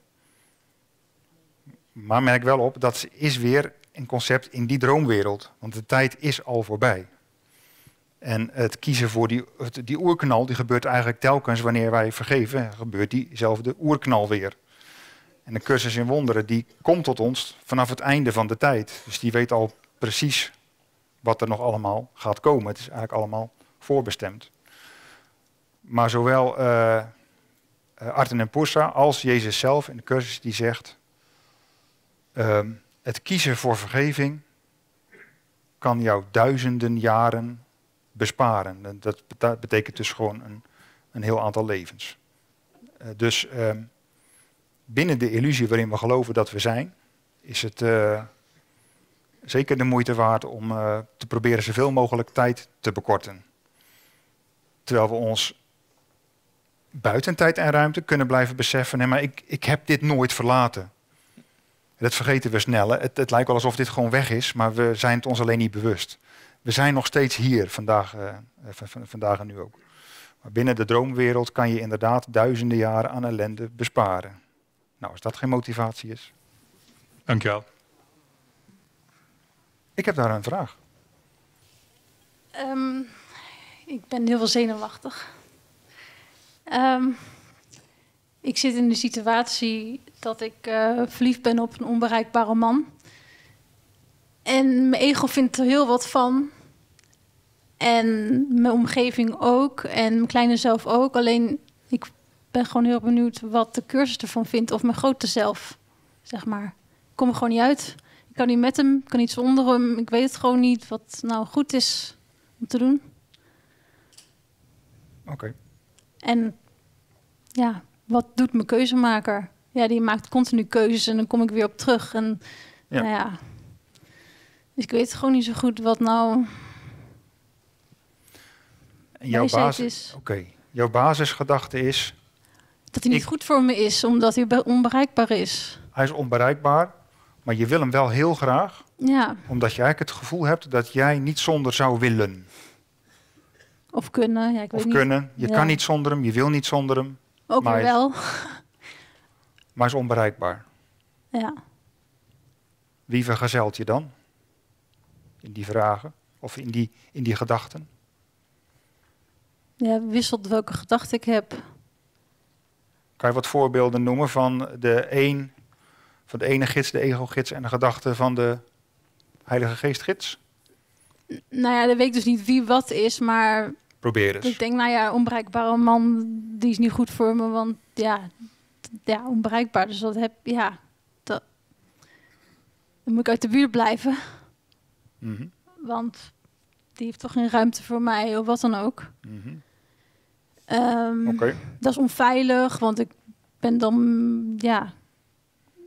Maar merk wel op, dat is weer een concept in die droomwereld. Want de tijd is al voorbij. En het kiezen voor die, die oerknal, die gebeurt eigenlijk telkens wanneer wij vergeven, gebeurt diezelfde oerknal weer. En de cursus in wonderen, die komt tot ons vanaf het einde van de tijd. Dus die weet al precies wat er nog allemaal gaat komen. Het is eigenlijk allemaal voorbestemd. Maar zowel uh, Arten en Poussa als Jezus zelf in de cursus die zegt, ehm, het kiezen voor vergeving kan jou duizenden jaren besparen. Dat betekent dus gewoon een, een heel aantal levens. Eh, dus ehm, binnen de illusie waarin we geloven dat we zijn, is het zeker de moeite waard om te proberen zoveel mogelijk tijd te bekorten. Terwijl we ons buiten tijd en ruimte kunnen blijven beseffen, nee, maar ik, ik heb dit nooit verlaten. Dat vergeten we snel. Het, het lijkt wel alsof dit gewoon weg is, maar we zijn het ons alleen niet bewust. We zijn nog steeds hier, vandaag, eh, eh vandaag en nu ook. Maar binnen de droomwereld kan je inderdaad duizenden jaren aan ellende besparen. Nou, als dat geen motivatie is. Dankjewel. Ik heb daar een vraag. Um, ik ben heel veel zenuwachtig. Ehm, ik zit in de situatie dat ik uh, verliefd ben op een onbereikbare man. En mijn ego vindt er heel wat van. En mijn omgeving ook. En mijn kleine zelf ook. Alleen ik ben gewoon heel benieuwd wat de cursus ervan vindt. Of mijn grote zelf, zeg maar. Ik kom er gewoon niet uit. Ik kan niet met hem, ik kan niet zonder hem. Ik weet het gewoon niet wat nou goed is om te doen. Oké. En ja, wat doet mijn keuzemaker? Ja, die maakt continu keuzes en dan kom ik weer op terug. En ja. Nou ja. Dus ik weet gewoon niet zo goed wat nou. jouw basis. Oké. Jouw basisgedachte is. Dat hij niet goed voor me is, omdat hij onbereikbaar is. Hij is onbereikbaar, maar je wil hem wel heel graag. Ja. Omdat je eigenlijk het gevoel hebt dat jij niet zonder zou willen. Of kunnen. Ja, ik weet niet. kunnen. Je kan niet zonder hem, je wil niet zonder hem. Ook maar wel. maar is onbereikbaar. *laughs* Ja. Wie vergezelt je dan? In die vragen of in die, in die gedachten? Ja, wisselt welke gedachten ik heb. Kan je wat voorbeelden noemen van de, een, van de ene gids, de ego-gids en de gedachten van de Heilige Geest-gids? Nou ja, dan weet ik dus niet wie wat is, maar probeer eens. Ik denk, nou ja, onbereikbare man, die is niet goed voor me, want ja, ja onbereikbaar. Dus dat heb, ja, dat, dan moet ik uit de buurt blijven. Mhm. Want die heeft toch geen ruimte voor mij of wat dan ook. Mm Dat is onveilig, want ik ben dan, ja,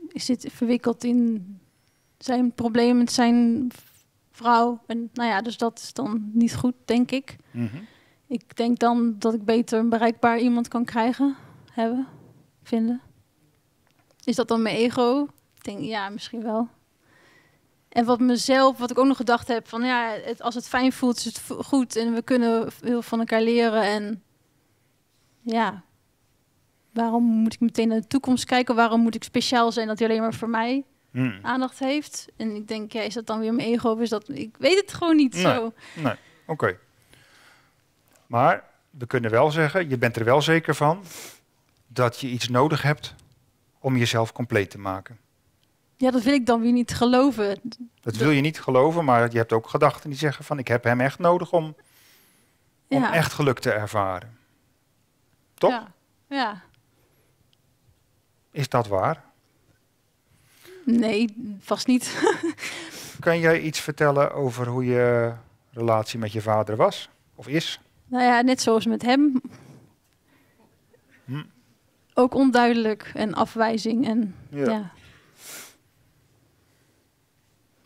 ik zit verwikkeld in zijn problemen, met zijn vrouw. En nou ja, dus dat is dan niet goed, denk ik. Mm ik denk dan dat ik beter een bereikbaar iemand kan krijgen, hebben, vinden. Is dat dan mijn ego? Ik denk ja, misschien wel. En wat mezelf, wat ik ook nog gedacht heb, van ja, het, als het fijn voelt, is het goed en we kunnen veel van elkaar leren. En ja, waarom moet ik meteen naar de toekomst kijken? Waarom moet ik speciaal zijn dat hij alleen maar voor mij hmm. aandacht heeft? En ik denk, ja, is dat dan weer mijn ego? Of is dat, ik weet het gewoon niet zo. Nee, oké. Maar we kunnen wel zeggen, je bent er wel zeker van dat je iets nodig hebt om jezelf compleet te maken. Ja, dat wil ik dan weer niet geloven. Dat wil je niet geloven, maar je hebt ook gedachten die zeggen van ik heb hem echt nodig om, om echt geluk te ervaren. Toch? Ja. ja. Is dat waar? Nee, vast niet. *laughs* kan jij iets vertellen over hoe je relatie met je vader was of is? Nou ja, net zoals met hem. Hm. Ook onduidelijk en afwijzing en ja.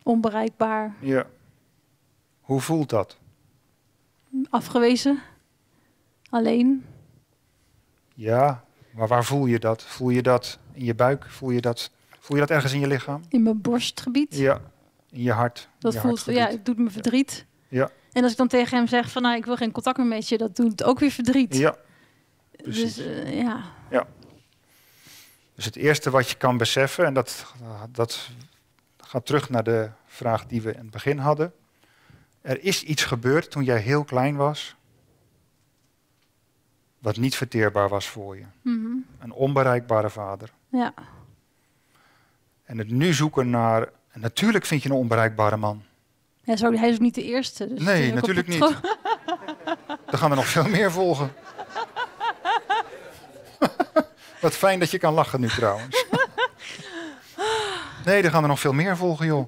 Onbereikbaar. Ja. Hoe voelt dat? Afgewezen. Alleen. Ja, maar waar voel je dat? Voel je dat in je buik? Voel je dat, voel je dat ergens in je lichaam? In mijn borstgebied. Ja, in je hart. Dat voelt, ja, het doet me verdriet. ja. En als ik dan tegen hem zeg van nou, ik wil geen contact meer met je, dat doet ook weer verdriet. Ja, dus, precies. Dus, ja. ja. Dus het eerste wat je kan beseffen, en dat, dat gaat terug naar de vraag die we in het begin hadden. Er is iets gebeurd toen jij heel klein was, wat niet verteerbaar was voor je. Mhm. Een onbereikbare vader. Ja. En het nu zoeken naar, natuurlijk vind je een onbereikbare man. Ja, zo, hij is ook niet de eerste. Dus nee, natuurlijk niet. Dan *laughs* gaan we nog veel meer volgen. *laughs* Wat fijn dat je kan lachen nu trouwens. Nee, dan gaan er nog veel meer volgen, joh.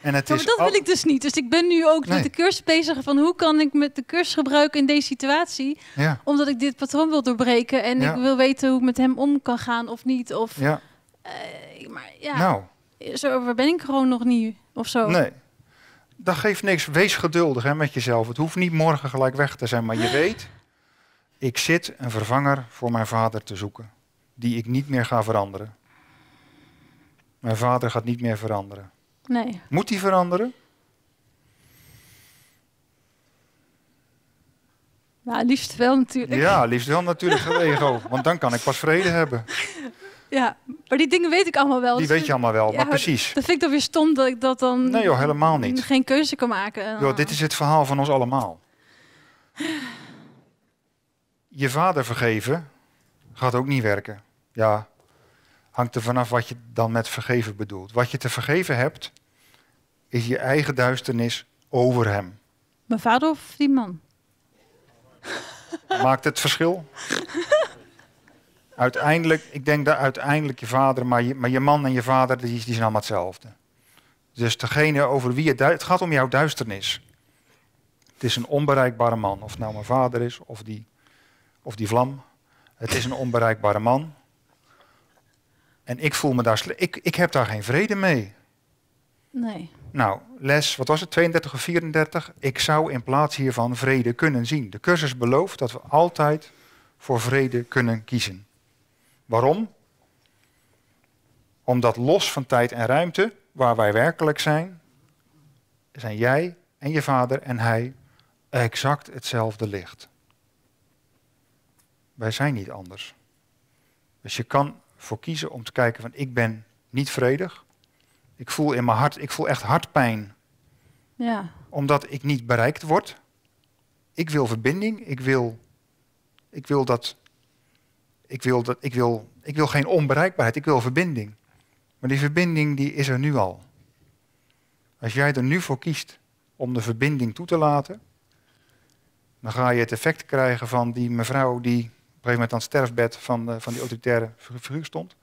En het is dat wil ik dus niet. Dus ik ben nu ook met de cursus bezig van hoe kan ik met de cursus gebruiken in deze situatie. Ja. Omdat ik dit patroon wil doorbreken en ik wil weten hoe ik met hem om kan gaan of niet. Of, ja. Eh, maar ja, nou. zo, waar ben ik gewoon nog niet of zo. Nee, dat geeft niks. Wees geduldig hè, met jezelf. Het hoeft niet morgen gelijk weg te zijn, maar je weet, ik zit een vervanger voor mijn vader te zoeken, die ik niet meer ga veranderen. Mijn vader gaat niet meer veranderen. Nee. Moet hij veranderen? Nou, liefst wel natuurlijk. Ja, liefst wel natuurlijk ego, Want dan kan ik pas vrede hebben. *laughs* Ja, maar die dingen weet ik allemaal wel. Die dus weet je allemaal wel, maar precies. Dat vind ik toch weer stom dat ik dat dan... Nee joh, helemaal niet. ...geen keuze kan maken. Joh, oh. dit is het verhaal van ons allemaal. Je vader vergeven gaat ook niet werken. Ja, hangt er vanaf wat je dan met vergeven bedoelt. Wat je te vergeven hebt, is je eigen duisternis over hem. Mijn vader of die man? Maakt het verschil? *laughs* Uiteindelijk, ik denk dat uiteindelijk je vader, maar je, maar je man en je vader, die, die zijn allemaal hetzelfde. Dus degene over wie het, gaat om jouw duisternis. Het is een onbereikbare man. Of het nou mijn vader is of die, of die vlam. Het is een onbereikbare man. En ik voel me daar ik, ik heb daar geen vrede mee. Nee. Nou, les, wat was het, 32 of 34? Ik zou in plaats hiervan vrede kunnen zien. De cursus belooft dat we altijd voor vrede kunnen kiezen. Waarom? Omdat los van tijd en ruimte, waar wij werkelijk zijn, zijn jij en je vader en hij exact hetzelfde licht. Wij zijn niet anders. Dus je kan voor kiezen om te kijken van ik ben niet vredig. Ik voel in mijn hart, ik voel echt hartpijn. Ja. Omdat ik niet bereikt word. Ik wil verbinding, ik wil, ik wil dat ik wil, dat, ik, wil, ik wil geen onbereikbaarheid, ik wil verbinding. Maar die verbinding die is er nu al. Als jij er nu voor kiest om de verbinding toe te laten, dan ga je het effect krijgen van die mevrouw die op een gegeven moment aan het sterfbed van, eh, van die autoritaire figuur stond.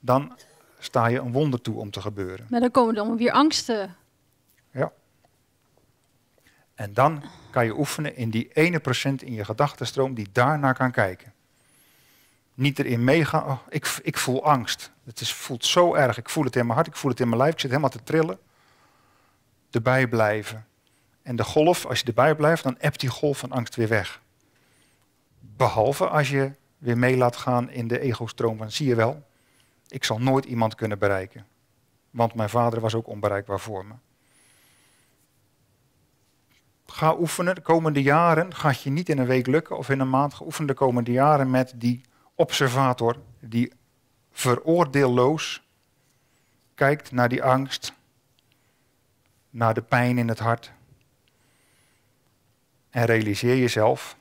Dan sta je een wonder toe om te gebeuren. Maar dan komen dan weer angsten. Ja. En dan kan je oefenen in die ene procent in je gedachtenstroom die daarnaar kan kijken niet erin meegaan. Oh, ik, ik voel angst. Het is, voelt zo erg. Ik voel het in mijn hart, ik voel het in mijn lijf. Ik zit helemaal te trillen. Erbij blijven. En de golf, als je erbij blijft, dan ebt die golf van angst weer weg. Behalve als je weer mee laat gaan in de ego-stroom van zie je wel, ik zal nooit iemand kunnen bereiken. Want mijn vader was ook onbereikbaar voor me. Ga oefenen de komende jaren. Gaat je niet in een week lukken of in een maand. Ga oefenen de komende jaren met die observator die veroordeelloos kijkt naar die angst, naar de pijn in het hart. En realiseer jezelf,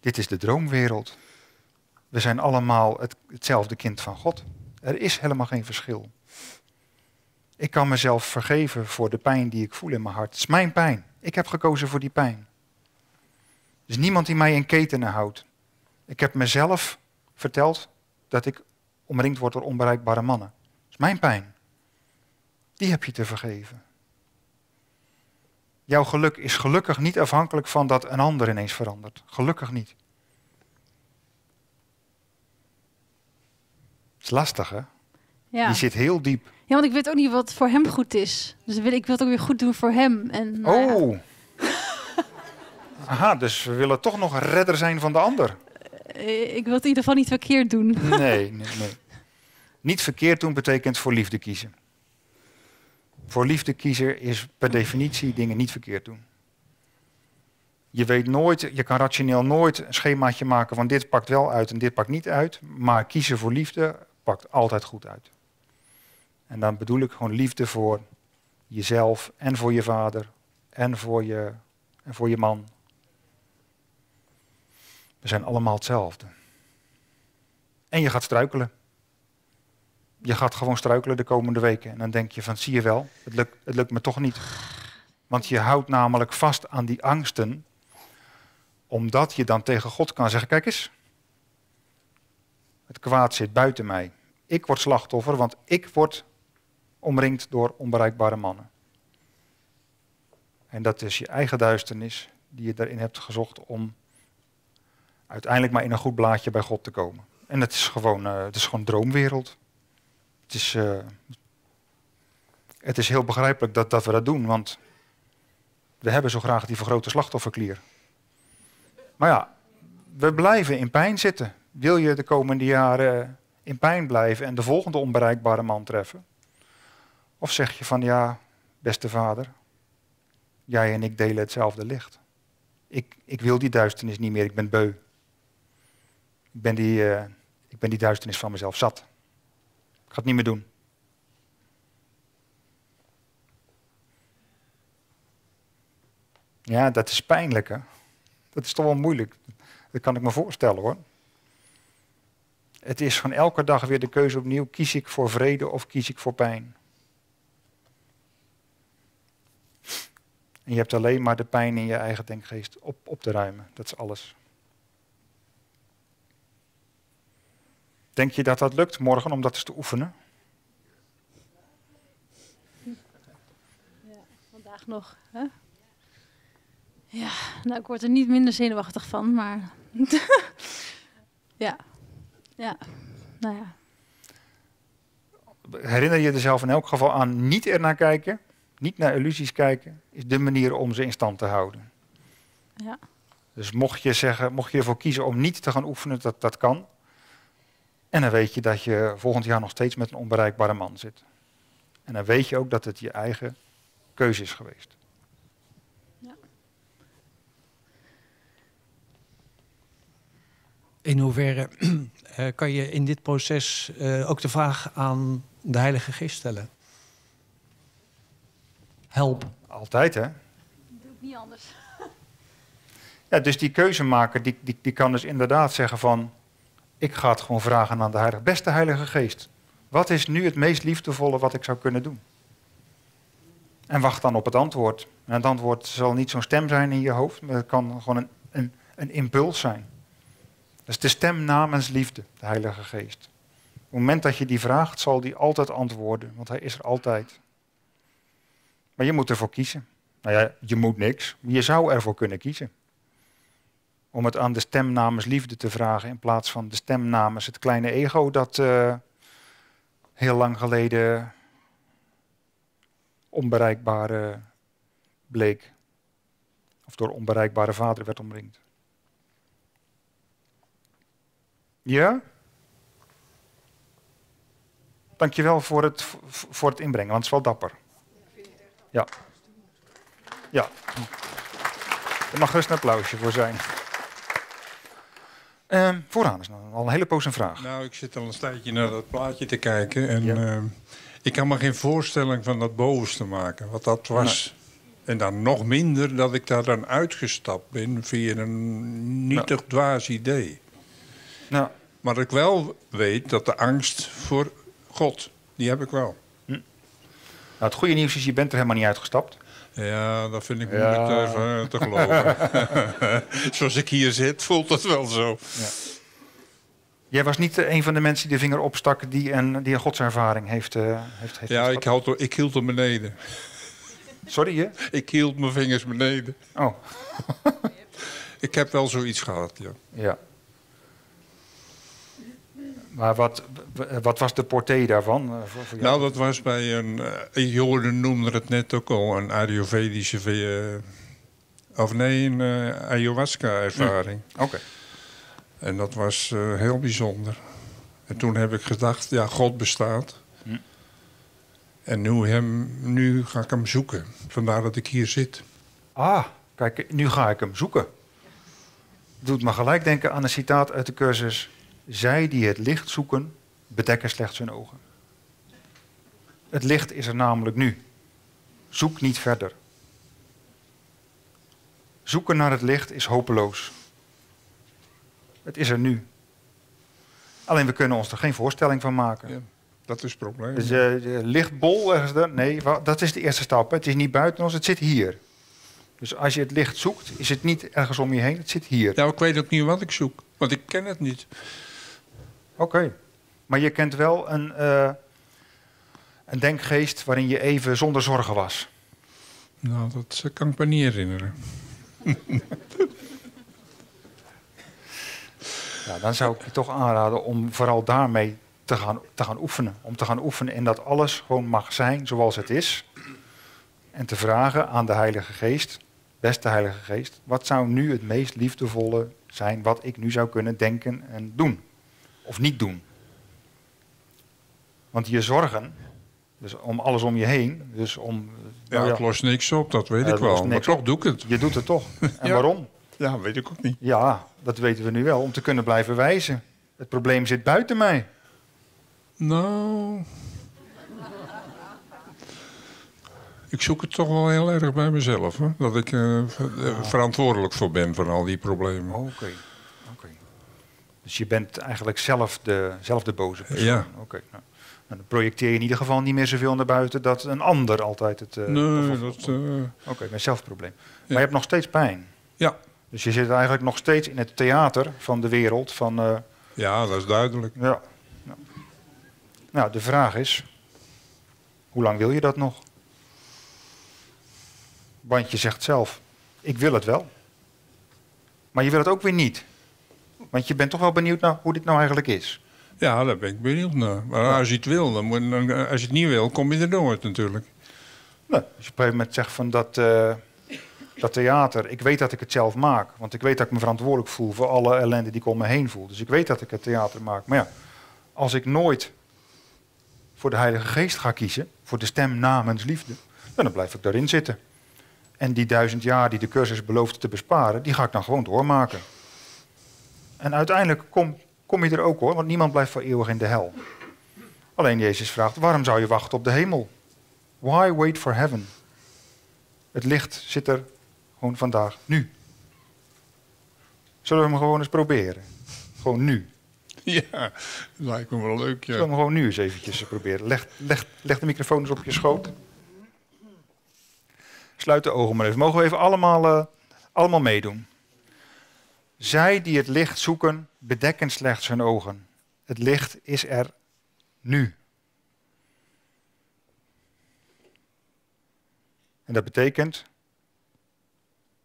dit is de droomwereld. We zijn allemaal hetzelfde kind van God. Er is helemaal geen verschil. Ik kan mezelf vergeven voor de pijn die ik voel in mijn hart. Het is mijn pijn. Ik heb gekozen voor die pijn. Er is niemand die mij in ketenen houdt. Ik heb mezelf verteld dat ik omringd word door onbereikbare mannen. Dat is mijn pijn. Die heb je te vergeven. Jouw geluk is gelukkig niet afhankelijk van dat een ander ineens verandert. Gelukkig niet. Het is lastig, hè? Ja. Die zit heel diep. Ja, want ik weet ook niet wat voor hem goed is. Dus wil, ik wil het ook weer goed doen voor hem. En, nou oh! *laughs* Aha, dus we willen toch nog redder zijn van de ander. Eh, ik wil het in ieder geval niet verkeerd doen. Nee, nee, nee. Niet verkeerd doen betekent voor liefde kiezen. Voor liefde kiezen is per definitie dingen niet verkeerd doen. Je weet nooit, je kan rationeel nooit een schemaatje maken van dit pakt wel uit en dit pakt niet uit. Maar kiezen voor liefde pakt altijd goed uit. En dan bedoel ik gewoon liefde voor jezelf en voor je vader en voor je, en voor je man we zijn allemaal hetzelfde. En je gaat struikelen. Je gaat gewoon struikelen de komende weken. En dan denk je van, zie je wel, het lukt, het lukt me toch niet. Want je houdt namelijk vast aan die angsten, omdat je dan tegen God kan zeggen, kijk eens, het kwaad zit buiten mij. Ik word slachtoffer, want ik word omringd door onbereikbare mannen. En dat is je eigen duisternis die je daarin hebt gezocht om uiteindelijk maar in een goed blaadje bij God te komen. En dat is gewoon, uh, het is gewoon eh, droomwereld. Het is, eh, het is heel begrijpelijk dat, dat we dat doen, want we hebben zo graag die vergrote slachtofferklier. Maar ja, we blijven in pijn zitten. Wil je de komende jaren in pijn blijven en de volgende onbereikbare man treffen? Of zeg je van ja, beste vader, jij en ik delen hetzelfde licht. Ik, ik wil die duisternis niet meer, ik ben beu. Ik ben die, eh, ik ben die duisternis van mezelf zat. Ik ga het niet meer doen. Ja, dat is pijnlijk, hè? Dat is toch wel moeilijk. Dat kan ik me voorstellen, hoor. Het is van elke dag weer de keuze opnieuw: kies ik voor vrede of kies ik voor pijn? En je hebt alleen maar de pijn in je eigen denkgeest op, op te ruimen. Dat is alles. Denk je dat dat lukt morgen om dat eens te oefenen? Ja, vandaag nog. Hè? Ja, nou, ik word er niet minder zenuwachtig van, maar. *laughs* ja. Ja, nou ja. Herinner je er zelf in elk geval aan niet ernaar kijken, niet naar illusies kijken, is de manier om ze in stand te houden. Ja. Dus mocht je, zeggen, mocht je ervoor kiezen om niet te gaan oefenen, dat, dat kan. En dan weet je dat je volgend jaar nog steeds met een onbereikbare man zit. En dan weet je ook dat het je eigen keuze is geweest. Ja. In hoeverre *clears throat* eh, kan je in dit proces eh, ook de vraag aan de Heilige Geest stellen? Help. Altijd, hè? doe ik niet anders. *laughs* Ja, dus die keuze maken, die, die, die kan dus inderdaad zeggen van... Ik ga het gewoon vragen aan de Heilige. Beste Heilige Geest, wat is nu het meest liefdevolle wat ik zou kunnen doen? En wacht dan op het antwoord. En het antwoord zal niet zo'n stem zijn in je hoofd, maar het kan gewoon een, een, een impuls zijn. Dat is de stem namens liefde, de Heilige Geest. Op het moment dat je die vraagt, zal die altijd antwoorden, want hij is er altijd. Maar je moet ervoor kiezen. Nou ja, je moet niks. Je zou ervoor kunnen kiezen om het aan de stem namens liefde te vragen in plaats van de stem namens het kleine ego dat eh, heel lang geleden onbereikbaar bleek. Of door onbereikbare vader werd omringd. Ja? Dankjewel voor het, voor het inbrengen, want het is wel dapper. Ja. Ja. Er mag rust een applausje voor zijn. Ehm, vooraan is al een hele poos een vraag. Nou, ik zit al een tijdje naar dat plaatje te kijken. En ehm, ik kan me geen voorstelling van dat bovenste maken, wat dat was. En dan nog minder dat ik daar dan uitgestapt ben via een nietig nou. dwaas idee. Nou. Maar ik wel weet dat de angst voor God, die heb ik wel. Hm. Nou, het goede nieuws is, je bent er helemaal niet uitgestapt. Ja, dat vind ik moeilijk te, te geloven. *laughs* Zoals ik hier zit, voelt dat wel zo. Ja. Jij was niet eh, een van de mensen die de vinger opstak die een, die een godservaring heeft. Uh, heeft, heeft ja, ik, houd, ik hield hem beneden. Sorry je? Ik hield mijn vingers beneden. Oh. *laughs* ik heb wel zoiets gehad, ja. Ja. Maar wat, wat was de porté daarvan? Eh, nou, dat was bij een... Eh, Jorden noemde het net ook al, een Ayurvedische... Eh, of nee, een ayahuasca-ervaring. Oké. En dat was heel bijzonder. En toen heb ik gedacht, ja, God bestaat. Hm. En nu, hem, nu ga ik hem zoeken. Vandaar dat ik hier zit. Ah, kijk, nu ga ik hem zoeken. Doet me gelijk denken aan een citaat uit de cursus zij die het licht zoeken, bedekken slechts hun ogen. Het licht is er namelijk nu. Zoek niet verder. Zoeken naar het licht is hopeloos. Het is er nu. Alleen we kunnen ons er geen voorstelling van maken. Ja, dat is het probleem. Dus, uh, lichtbol ergens daar? Nee, dat is de eerste stap. Het is niet buiten ons, het zit hier. Dus als je het licht zoekt, is het niet ergens om je heen, het zit hier. Nou, ik weet ook niet wat ik zoek, want ik ken het niet. Oké. Maar je kent wel een, eh, een denkgeest waarin je even zonder zorgen was. Nou, dat eh, kan ik me niet herinneren. *laughs* ja, dan zou ik je toch aanraden om vooral daarmee te gaan, te gaan oefenen. Om te gaan oefenen in dat alles gewoon mag zijn zoals het is. En te vragen aan de Heilige Geest, beste Heilige Geest, wat zou nu het meest liefdevolle zijn wat ik nu zou kunnen denken en doen? of niet doen. Want je zorgen, dus om alles om je heen, dus om... ja, nou het lost niks op, dat weet ik wel. Maar toch doe ik het. Je doet het toch. *laughs* En waarom? Ja, weet ik ook niet. Ja, dat weten we nu wel. Om te kunnen blijven wijzen. Het probleem zit buiten mij. Nou... Ik zoek het toch wel heel erg bij mezelf. Hè? Dat ik uh, verantwoordelijk voor ben van al die problemen. Oké. Dus je bent eigenlijk zelf de, boze persoon. Ja. Oké. nou. Dan projecteer je in ieder geval niet meer zoveel naar buiten dat een ander altijd het. Eh, nee, dat. Uh... Oké, okay, zelfprobleem. Maar je hebt nog steeds pijn. Ja. Dus je zit eigenlijk nog steeds in het theater van de wereld. Van, eh, ja, dat is duidelijk. Ja. Nou. nou, de vraag is: hoe lang wil je dat nog? Want je zegt zelf: ik wil het wel. Maar je wil het ook weer niet. Want je bent toch wel benieuwd naar hoe dit nou eigenlijk is. Ja, daar ben ik benieuwd naar. Maar als je het wil, dan, als je het niet wil, kom je er nooit natuurlijk. Nou, als je op een gegeven moment zegt van dat, eh, dat theater, ik weet dat ik het zelf maak. Want ik weet dat ik me verantwoordelijk voel voor alle ellende die ik om me heen voel. Dus ik weet dat ik het theater maak. Maar ja, als ik nooit voor de Heilige Geest ga kiezen, voor de stem namens liefde, dan blijf ik daarin zitten. En die duizend jaar die de cursus belooft te besparen, die ga ik dan gewoon doormaken. En uiteindelijk kom, kom je er ook hoor, want niemand blijft voor eeuwig in de hel. Alleen Jezus vraagt, waarom zou je wachten op de hemel? Why wait for heaven? Het licht zit er gewoon vandaag, nu. Zullen we hem gewoon eens proberen? Gewoon nu. *laughs* Ja, lijkt me wel leuk. Zullen we hem gewoon nu eens eventjes proberen? Leg, leg, leg de microfoon eens op je schoot. Sluit de ogen maar even. Mogen we even allemaal, eh, allemaal meedoen? Zij die het licht zoeken, bedekken slechts hun ogen. Het licht is er nu. En dat betekent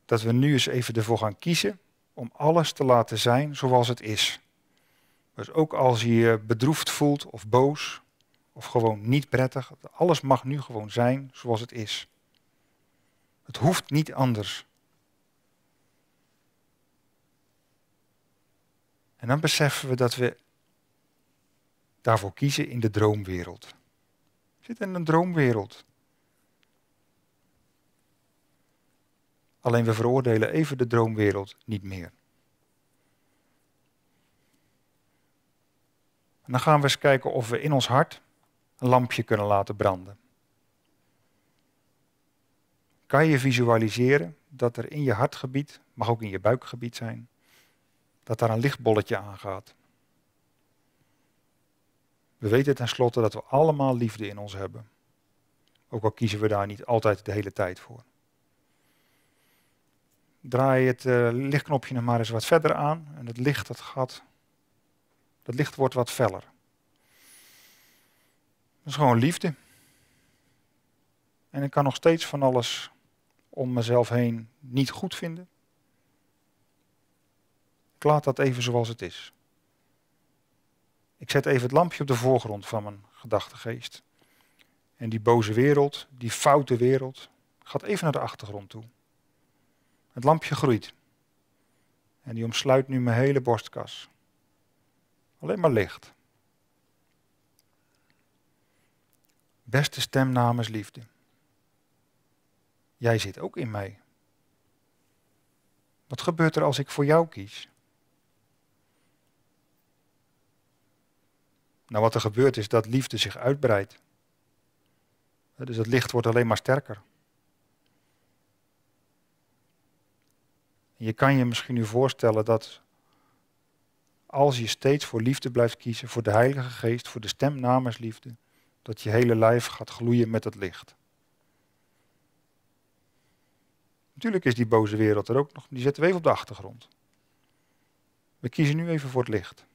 dat we nu eens even ervoor gaan kiezen om alles te laten zijn zoals het is. Dus ook als je je bedroefd voelt of boos of gewoon niet prettig, alles mag nu gewoon zijn zoals het is. Het hoeft niet anders. En dan beseffen we dat we daarvoor kiezen in de droomwereld. We zitten in een droomwereld. Alleen we veroordelen even de droomwereld niet meer. En dan gaan we eens kijken of we in ons hart een lampje kunnen laten branden. Kan je visualiseren dat er in je hartgebied, mag ook in je buikgebied zijn, dat daar een lichtbolletje aangaat. We weten tenslotte dat we allemaal liefde in ons hebben. Ook al kiezen we daar niet altijd de hele tijd voor. Draai het eh, lichtknopje nog maar eens wat verder aan en het licht dat gaat, dat licht wordt wat feller. Dat is gewoon liefde. En ik kan nog steeds van alles om mezelf heen niet goed vinden. Ik laat dat even zoals het is. Ik zet even het lampje op de voorgrond van mijn gedachtegeest. En die boze wereld, die foute wereld, gaat even naar de achtergrond toe. Het lampje groeit. En die omsluit nu mijn hele borstkas. Alleen maar licht. Beste stem namens liefde. Jij zit ook in mij. Wat gebeurt er als ik voor jou kies? Nou, wat er gebeurt is dat liefde zich uitbreidt. Dus het licht wordt alleen maar sterker. Je kan je misschien nu voorstellen dat als je steeds voor liefde blijft kiezen, voor de Heilige Geest, voor de stem namens liefde, dat je hele lijf gaat gloeien met het licht. Natuurlijk is die boze wereld er ook nog, die zetten we even op de achtergrond. We kiezen nu even voor het licht.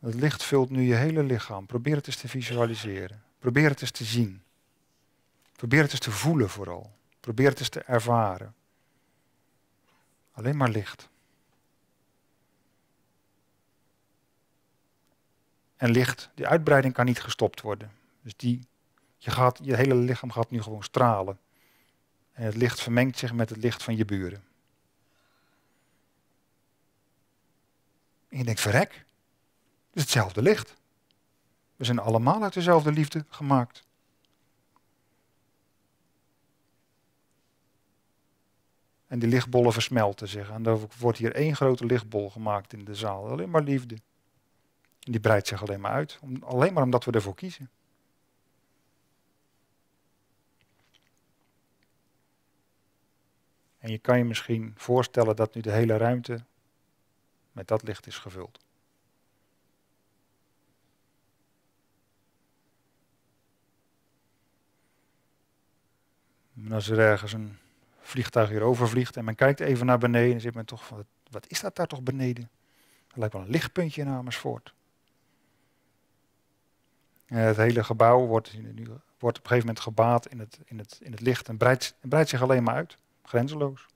Het licht vult nu je hele lichaam. Probeer het eens te visualiseren. Probeer het eens te zien. Probeer het eens te voelen vooral. Probeer het eens te ervaren. Alleen maar licht. En licht, die uitbreiding kan niet gestopt worden. Dus die, je, gaat, je hele lichaam gaat nu gewoon stralen. En het licht vermengt zich met het licht van je buren. En je denkt, verrek, is hetzelfde licht. We zijn allemaal uit dezelfde liefde gemaakt. En die lichtbollen versmelten zich. En dan wordt hier één grote lichtbol gemaakt in de zaal. Alleen maar liefde. En die breidt zich alleen maar uit. Om, alleen maar omdat we ervoor kiezen. En je kan je misschien voorstellen dat nu de hele ruimte met dat licht is gevuld. als er ergens een vliegtuig hier vliegt en men kijkt even naar beneden, dan zit men toch van, wat is dat daar toch beneden? Dat lijkt wel een lichtpuntje in Amersfoort. het hele gebouw wordt, nu, wordt op een gegeven moment gebaat in het, in het, in het licht en breidt, en breidt zich alleen maar uit, grenzeloos.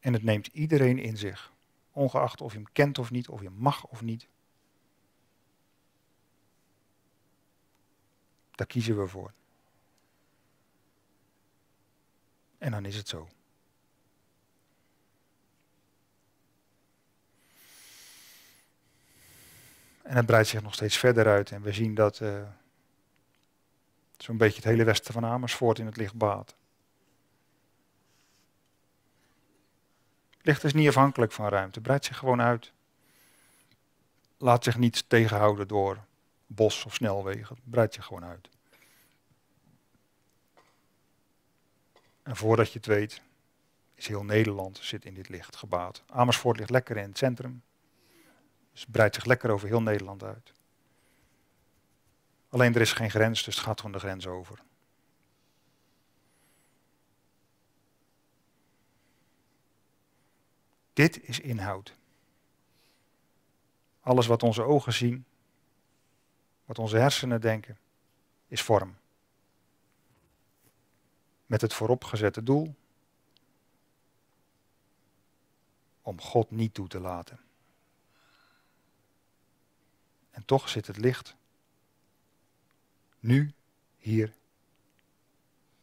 En het neemt iedereen in zich. Ongeacht of je hem kent of niet, of je mag of niet. Daar kiezen we voor. En dan is het zo. En het breidt zich nog steeds verder uit. En we zien dat eh, zo'n beetje het hele westen van Amersfoort in het licht baat. Licht is dus niet afhankelijk van ruimte, breidt zich gewoon uit. Laat zich niet tegenhouden door bos of snelwegen, breidt zich gewoon uit. En voordat je het weet, is heel Nederland zit in dit licht gebaat. Amersfoort ligt lekker in het centrum, dus breidt zich lekker over heel Nederland uit. Alleen er is geen grens, dus het gaat gewoon de grens over. Dit is inhoud. Alles wat onze ogen zien, wat onze hersenen denken, is vorm. Met het vooropgezette doel om God niet toe te laten. En toch zit het licht nu, hier,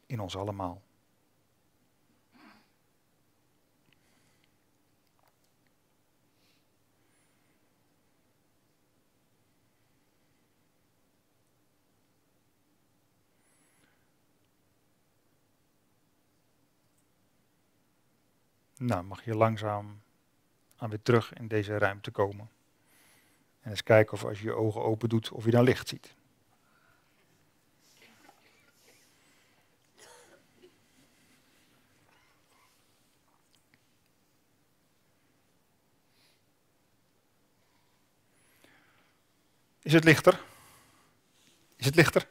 in ons allemaal. Nou, mag je langzaam aan weer terug in deze ruimte komen. En eens kijken of als je je ogen open doet, of je dan licht ziet. Is het lichter? Is het lichter?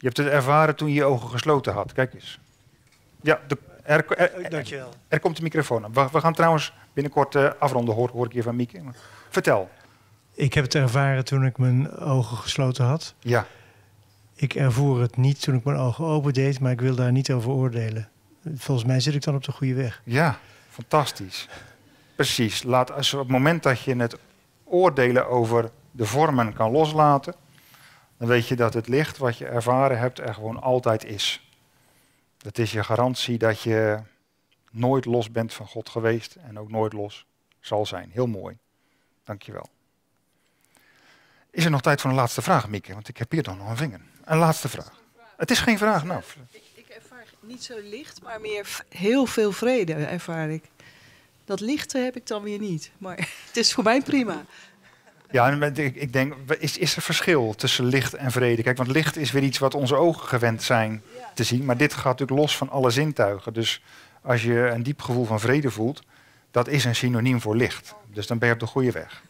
Je hebt het ervaren toen je je ogen gesloten had. Kijk eens. Ja, de, er, er, eh, komt de microfoon We, gaan trouwens binnenkort eh, afronden, hoor, hoor ik hier van Mieke. Vertel. Ik heb het ervaren toen ik mijn ogen gesloten had. Ja. Ik ervoer het niet toen ik mijn ogen open deed, maar ik wil daar niet over oordelen. Volgens mij zit ik dan op de goede weg. Ja, fantastisch. Precies. Laat, als op het moment dat je het oordelen over de vormen kan loslaten, dan weet je dat het licht wat je ervaren hebt er gewoon altijd is. Dat is je garantie dat je nooit los bent van God geweest en ook nooit los zal zijn. Heel mooi. Dankjewel. Is er nog tijd voor een laatste vraag, Mieke? Want ik heb hier dan nog een vinger. Een laatste vraag. Het is geen vraag, nou. Ik, ervaar niet zo licht, maar meer heel veel vrede ervaar ik. Dat lichte heb ik dan weer niet. Maar *laughs* het is voor mij prima. Ja, en ik, denk, is, is er verschil tussen licht en vrede? Kijk, want licht is weer iets wat onze ogen gewend zijn te zien. Maar dit gaat natuurlijk los van alle zintuigen. Dus als je een diep gevoel van vrede voelt, dat is een synoniem voor licht. Dus dan ben je op de goede weg.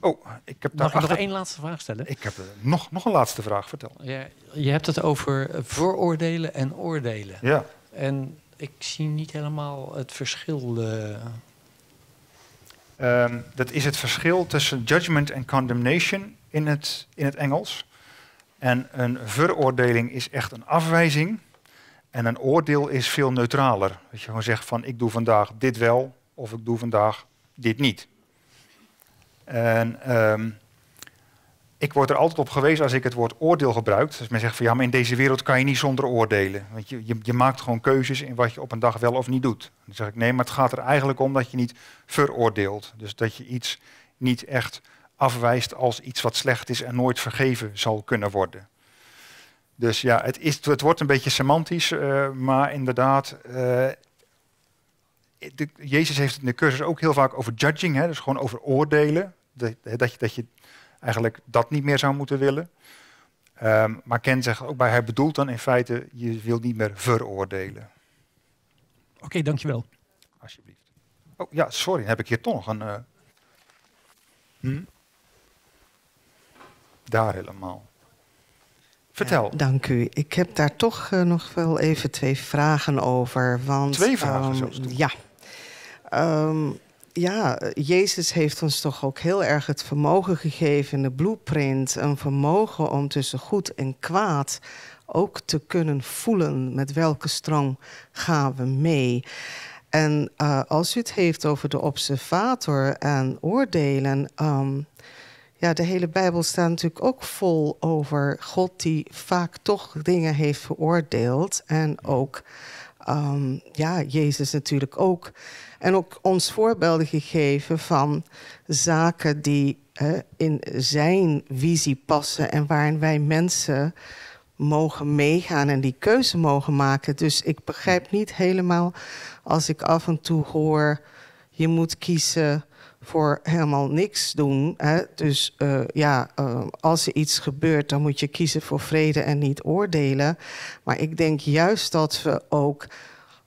Oh, ik heb daar nog één laatste vraag stellen? Ik heb eh, nog, nog een laatste vraag, vertel. Ja, je hebt het over eh, vooroordelen en oordelen. Ja. En ik zie niet helemaal het verschil. Eh, Ehm, dat is het verschil tussen judgment en condemnation in het, in het Engels. En een veroordeling is echt een afwijzing. En een oordeel is veel neutraler. Dat je gewoon zegt van ik doe vandaag dit wel of ik doe vandaag dit niet. En um, ik word er altijd op gewezen als ik het woord oordeel gebruik. Als dus men zegt van ja, maar in deze wereld kan je niet zonder oordelen. Want je, je, maakt gewoon keuzes in wat je op een dag wel of niet doet. Dan zeg ik nee, maar het gaat er eigenlijk om dat je niet veroordeelt. Dus dat je iets niet echt afwijst als iets wat slecht is en nooit vergeven zal kunnen worden. Dus ja, het, is, het wordt een beetje semantisch, eh, maar inderdaad, eh, Jezus heeft in de cursus ook heel vaak over judging, hè, dus gewoon over oordelen. dat, je, dat je eigenlijk dat niet meer zou moeten willen. Ehm, maar Ken zegt ook bij, hij bedoelt dan in feite, je wilt niet meer veroordelen. Oké, dankjewel. Alsjeblieft. Oh ja, sorry, heb ik hier toch nog een... Eh, hm? Daar helemaal. Vertel. dank u. Ik heb daar toch eh, nog wel even twee vragen over. Want, twee vragen? Um, ja. Um, ja, Jezus heeft ons toch ook heel erg het vermogen gegeven, de blueprint, een vermogen om tussen goed en kwaad ook te kunnen voelen met welke strang gaan we mee. En eh, als u het heeft over de observator en oordelen, ehm, ja, de hele Bijbel staat natuurlijk ook vol over God die vaak toch dingen heeft veroordeeld en ook ehm, ja, Jezus natuurlijk ook en ook ons voorbeelden gegeven van zaken die in zijn visie passen en waarin wij mensen mogen meegaan en die keuze mogen maken. Dus ik begrijp niet helemaal als ik af en toe hoor: je moet kiezen voor helemaal niks doen. Hè? Dus eh, ja, eh, als er iets gebeurt, dan moet je kiezen voor vrede en niet oordelen. Maar ik denk juist dat we ook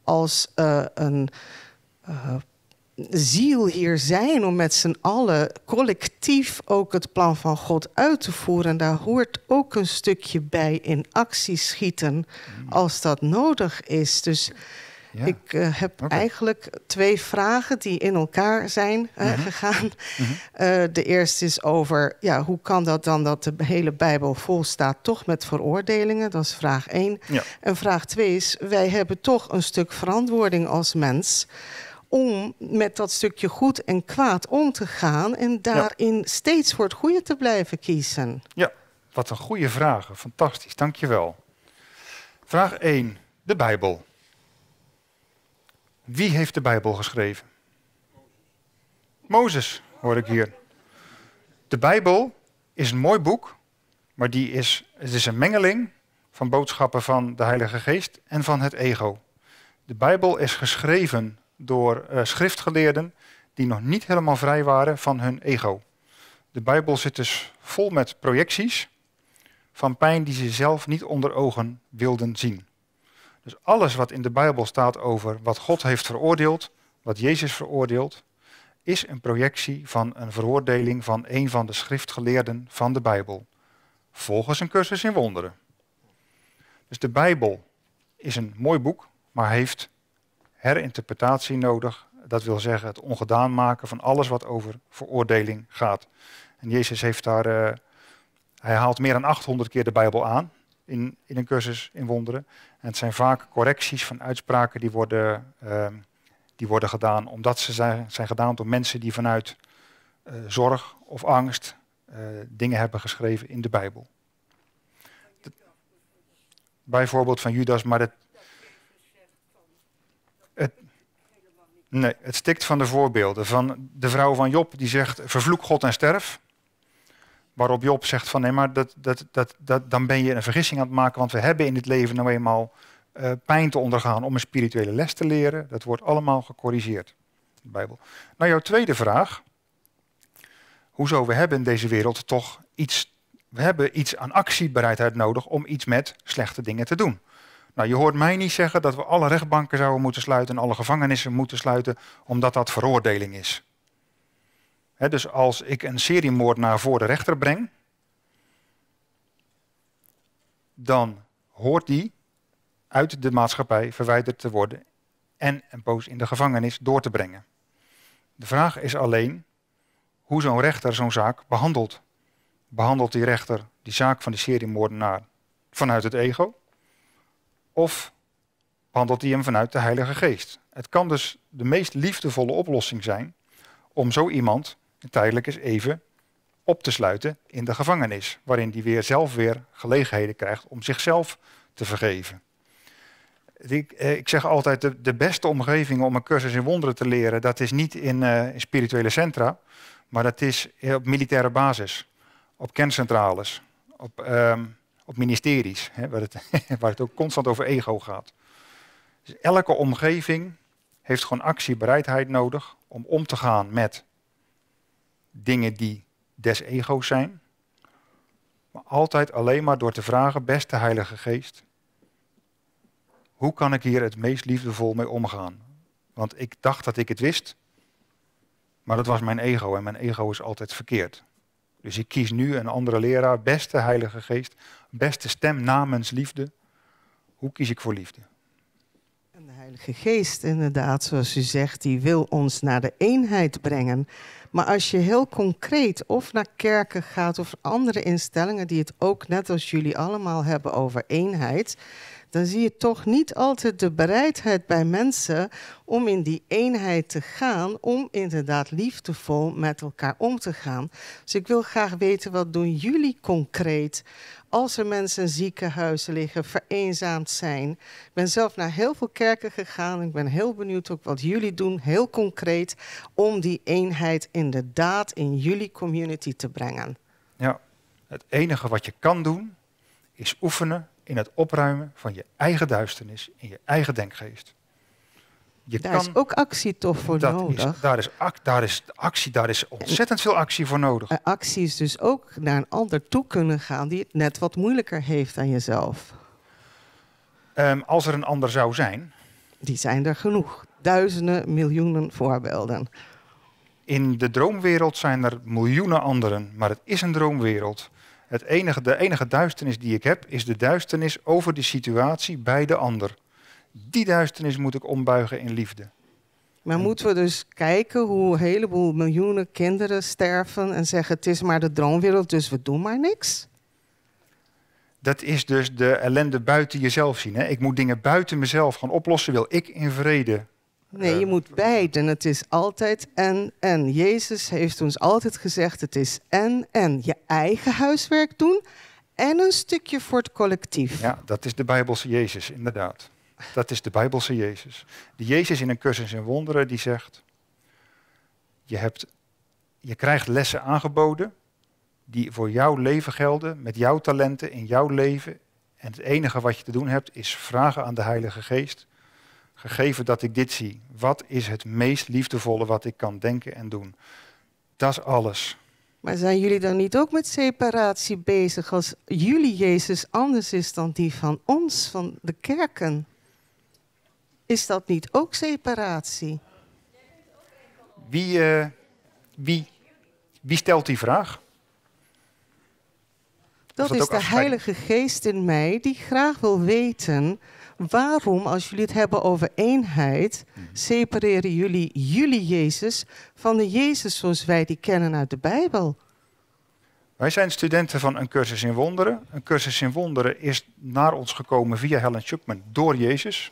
als eh, een eh, ziel hier zijn om met z'n allen collectief ook het plan van God uit te voeren. daar hoort ook een stukje bij in actie schieten hmm. als dat nodig is. Dus ik eh, heb eigenlijk twee vragen die in elkaar zijn eh, mhm. gegaan. Mhm. de eerste is over ja, hoe kan dat dan dat de hele Bijbel vol staat toch met veroordelingen? Dat is vraag één. En vraag twee is, wij hebben toch een stuk verantwoording als mens om met dat stukje goed en kwaad om te gaan en daarin steeds voor het goede te blijven kiezen? Ja, wat een goede vraag. Fantastisch, dankjewel. Vraag 1, de Bijbel. Wie heeft de Bijbel geschreven? Mozes, hoor ik hier. De Bijbel is een mooi boek, maar die is, het is een mengeling van boodschappen van de Heilige Geest en van het ego. De Bijbel is geschreven door eh, schriftgeleerden die nog niet helemaal vrij waren van hun ego. De Bijbel zit dus vol met projecties van pijn die ze zelf niet onder ogen wilden zien. Dus alles wat in de Bijbel staat over wat God heeft veroordeeld, wat Jezus veroordeelt, is een projectie van een veroordeling van een van de schriftgeleerden van de Bijbel, volgens een cursus in wonderen. Dus de Bijbel is een mooi boek, maar heeft herinterpretatie nodig. Dat wil zeggen het ongedaan maken van alles wat over veroordeling gaat. En Jezus heeft daar, eh, hij haalt meer dan 800 keer de Bijbel aan in, in een cursus in wonderen. En het zijn vaak correcties van uitspraken die worden, ehm, die worden gedaan, omdat ze zijn, zijn gedaan door mensen die vanuit eh, zorg of angst eh, dingen hebben geschreven in de Bijbel bijvoorbeeld van Judas, maar het, Nee, het stikt van de voorbeelden. Van de vrouw van Job die zegt, vervloek God en sterf. Waarop Job zegt van nee, maar dat, dat, dat, dat, dan ben je een vergissing aan het maken, want we hebben in dit leven nou eenmaal eh, pijn te ondergaan om een spirituele les te leren. Dat wordt allemaal gecorrigeerd de Bijbel. Nou, jouw tweede vraag. Hoezo we hebben in deze wereld toch iets, we hebben iets aan actiebereidheid nodig om iets met slechte dingen te doen. Nou, je hoort mij niet zeggen dat we alle rechtbanken zouden moeten sluiten en alle gevangenissen moeten sluiten, omdat dat veroordeling is. dus als ik een seriemoordenaar voor de rechter breng, dan hoort die uit de maatschappij verwijderd te worden en een poos in de gevangenis door te brengen. De vraag is alleen hoe zo'n rechter zo'n zaak behandelt. Behandelt die rechter die zaak van die seriemoordenaar vanuit het ego? Of behandelt hij hem vanuit de Heilige Geest? Het kan dus de meest liefdevolle oplossing zijn om zo iemand tijdelijk eens even op te sluiten in de gevangenis, waarin hij weer zelf weer gelegenheden krijgt om zichzelf te vergeven. Ik, eh, ik zeg altijd, de, beste omgeving om een cursus in wonderen te leren, dat is niet in, eh, spirituele centra, maar dat is op militaire basis, op kerncentrales, op ehm, op ministeries, hè, waar, het, *laughs* het ook constant over ego gaat. Dus elke omgeving heeft gewoon actiebereidheid nodig om om te gaan met dingen die des ego's zijn. Maar altijd alleen maar door te vragen, beste Heilige Geest, hoe kan ik hier het meest liefdevol mee omgaan? Want ik dacht dat ik het wist, maar dat was mijn ego en mijn ego is altijd verkeerd. Dus ik kies nu een andere leraar, beste Heilige Geest, beste stem namens liefde. Hoe kies ik voor liefde? En de Heilige Geest, inderdaad, zoals u zegt, die wil ons naar de eenheid brengen. Maar als je heel concreet of naar kerken gaat of andere instellingen die het ook net als jullie allemaal hebben over eenheid, dan zie je toch niet altijd de bereidheid bij mensen om in die eenheid te gaan, om inderdaad liefdevol met elkaar om te gaan. Dus ik wil graag weten, wat doen jullie concreet als er mensen in ziekenhuizen liggen, vereenzaamd zijn. Ik ben zelf naar heel veel kerken gegaan. Ik ben heel benieuwd ook wat jullie doen, heel concreet, om die eenheid inderdaad in jullie community te brengen. Ja, het enige wat je kan doen, is oefenen in het opruimen van je eigen duisternis, in je eigen denkgeest je daar kan, is ook actie toch voor nodig? daar, is daar is actie, daar is ontzettend veel actie voor nodig. En actie is dus ook naar een ander toe kunnen gaan die het net wat moeilijker heeft dan jezelf. Ehm, als er een ander zou zijn. Die zijn er genoeg. Duizenden, miljoenen voorbeelden. In de droomwereld zijn er miljoenen anderen, maar het is een droomwereld. Het enige, de enige duisternis die ik heb, is de duisternis over de situatie bij de ander die duisternis moet ik ombuigen in liefde. Maar moeten we dus kijken hoe een heleboel miljoenen kinderen sterven en zeggen het is maar de droomwereld, dus we doen maar niks? Dat is dus de ellende buiten jezelf zien. Hè? Ik moet dingen buiten mezelf gaan oplossen, wil ik in vrede. Nee, je eh, moet beiden. Het is altijd en en. Jezus heeft ons altijd gezegd: het is en en. Je eigen huiswerk doen en een stukje voor het collectief. Ja, dat is de Bijbelse Jezus, inderdaad. Dat is de Bijbelse Jezus. De Jezus in een cursus in wonderen die zegt, je, hebt, je krijgt lessen aangeboden die voor jouw leven gelden, met jouw talenten in jouw leven. En het enige wat je te doen hebt is vragen aan de Heilige Geest. Gegeven dat ik dit zie, wat is het meest liefdevolle wat ik kan denken en doen? Dat is alles. Maar zijn jullie dan niet ook met separatie bezig als jullie Jezus anders is dan die van ons, van de kerken? Is dat niet ook separatie? Wie, eh, wie, wie stelt die vraag? Dat, is de Heilige Geest in mij die graag wil weten waarom, als jullie het hebben over eenheid, mhm. separeren jullie jullie Jezus van de Jezus zoals wij die kennen uit de Bijbel? Wij zijn studenten van een cursus in wonderen. Een cursus in wonderen is naar ons gekomen via Helen Chapman door Jezus.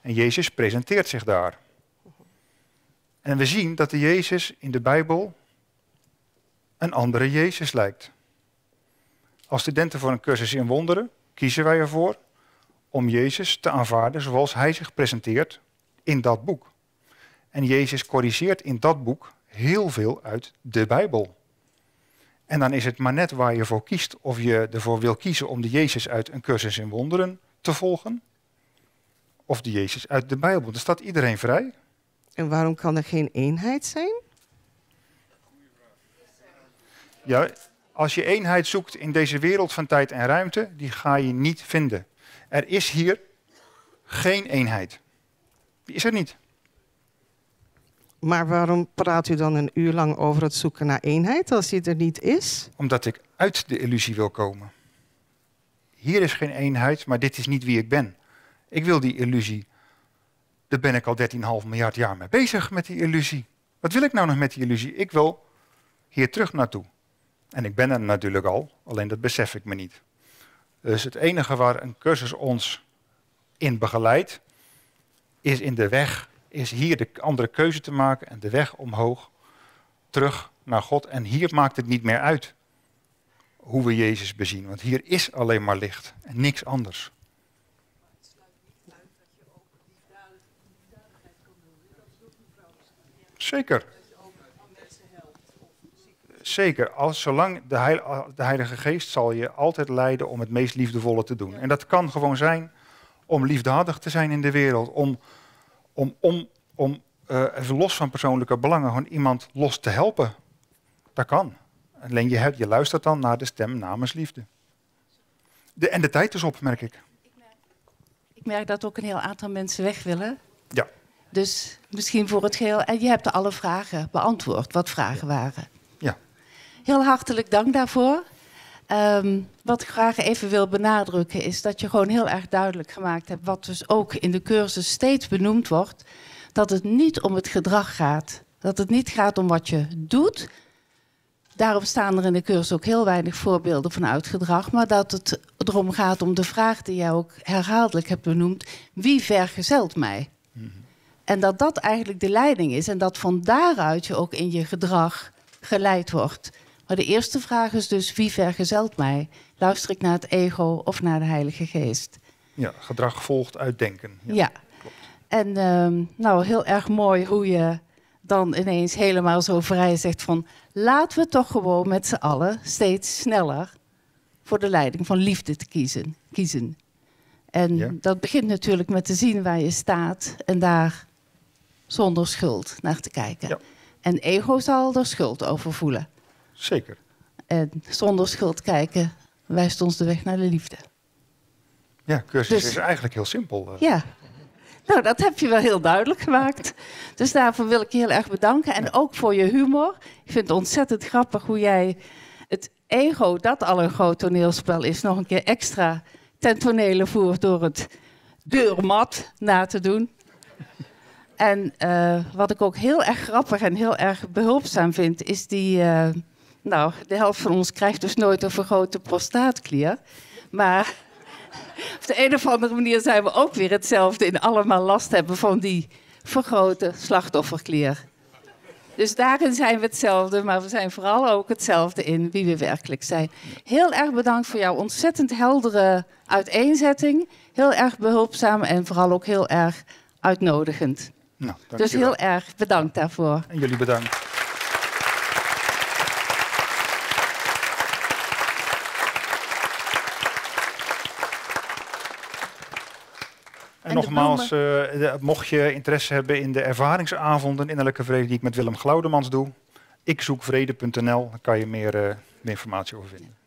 En Jezus presenteert zich daar. En we zien dat de Jezus in de Bijbel een andere Jezus lijkt. Als studenten voor een cursus in wonderen kiezen wij ervoor om Jezus te aanvaarden zoals hij zich presenteert in dat boek. En Jezus corrigeert in dat boek heel veel uit de Bijbel. En dan is het maar net waar je voor kiest of je ervoor wil kiezen om de Jezus uit een cursus in wonderen te volgen of de Jezus uit de Bijbel. Dan dus staat iedereen vrij. En waarom kan er geen eenheid zijn? Ja, als je eenheid zoekt in deze wereld van tijd en ruimte, die ga je niet vinden. Er is hier geen eenheid. Die is er niet. Maar waarom praat u dan een uur lang over het zoeken naar eenheid als die er niet is? Omdat ik uit de illusie wil komen. Hier is geen eenheid, maar dit is niet wie ik ben. Ik wil die illusie. Daar ben ik al 13,5 miljard jaar mee bezig met die illusie. Wat wil ik nou nog met die illusie? Ik wil hier terug naartoe. En ik ben er natuurlijk al, alleen dat besef ik me niet. Dus het enige waar een cursus ons in begeleidt, is in de weg, is hier de andere keuze te maken en de weg omhoog, terug naar God. En hier maakt het niet meer uit hoe we Jezus bezien, want hier is alleen maar licht en niks anders. Zeker. Zeker, als, zolang de, Heilige Geest zal je altijd leiden om het meest liefdevolle te doen. En dat kan gewoon zijn om liefdadig te zijn in de wereld, om, om, om, om eh, even los van persoonlijke belangen, gewoon iemand los te helpen. Dat kan. Alleen je, je luistert dan naar de stem namens liefde. De, en de tijd is op, merk ik. Ik merk, ik merk dat ook een heel aantal mensen weg willen. Ja. Dus misschien voor het geheel. En je hebt alle vragen beantwoord, wat vragen waren. Ja. Heel hartelijk dank daarvoor. Ehm, wat ik graag even wil benadrukken is dat je gewoon heel erg duidelijk gemaakt hebt, wat dus ook in de cursus steeds benoemd wordt, dat het niet om het gedrag gaat. Dat het niet gaat om wat je doet. Daarom staan er in de cursus ook heel weinig voorbeelden vanuit gedrag, maar dat het erom gaat om de vraag die jij ook herhaaldelijk hebt benoemd: wie vergezelt mij? En dat dat eigenlijk de leiding is en dat van daaruit je ook in je gedrag geleid wordt. Maar de eerste vraag is dus wie vergezelt mij? Luister ik naar het ego of naar de Heilige Geest? Ja, gedrag volgt uit denken. Ja. En ehm, nou, heel erg mooi hoe je dan ineens helemaal zo vrij zegt van laten we toch gewoon met z'n allen steeds sneller voor de leiding van liefde te kiezen. kiezen. En dat begint natuurlijk met te zien waar je staat en daar zonder schuld naar te kijken. En ego zal er schuld over voelen. Zeker. En zonder schuld kijken wijst ons de weg naar de liefde. Ja, cursus dus- is eigenlijk heel simpel. Eh. Ja. Nou, dat heb je wel heel duidelijk gemaakt. Dus daarvoor wil ik je heel erg bedanken. En ook voor je humor. Ik vind het ontzettend grappig hoe jij het ego, dat al een groot toneelspel is, nog een keer extra ten tonele voert door het deurmat na te doen. En eh, wat ik ook heel erg grappig en heel erg behulpzaam vind, is die. Eh, nou, de helft van ons krijgt dus nooit een vergrote prostaatklier. Maar *laughs* op de een of andere manier zijn we ook weer hetzelfde in allemaal last hebben van die vergrote slachtofferklier. Dus daarin zijn we hetzelfde, maar we zijn vooral ook hetzelfde in wie we werkelijk zijn. Heel erg bedankt voor jouw ontzettend heldere uiteenzetting. Heel erg behulpzaam en vooral ook heel erg uitnodigend. Nou, dus heel erg bedankt daarvoor. En jullie bedankt. En, nogmaals, eh, mocht je interesse hebben in de ervaringsavonden innerlijke vrede die ik met Willem Glaudemans doe, ikzoekvrede.nl, daar kan je meer, eh, meer informatie over vinden.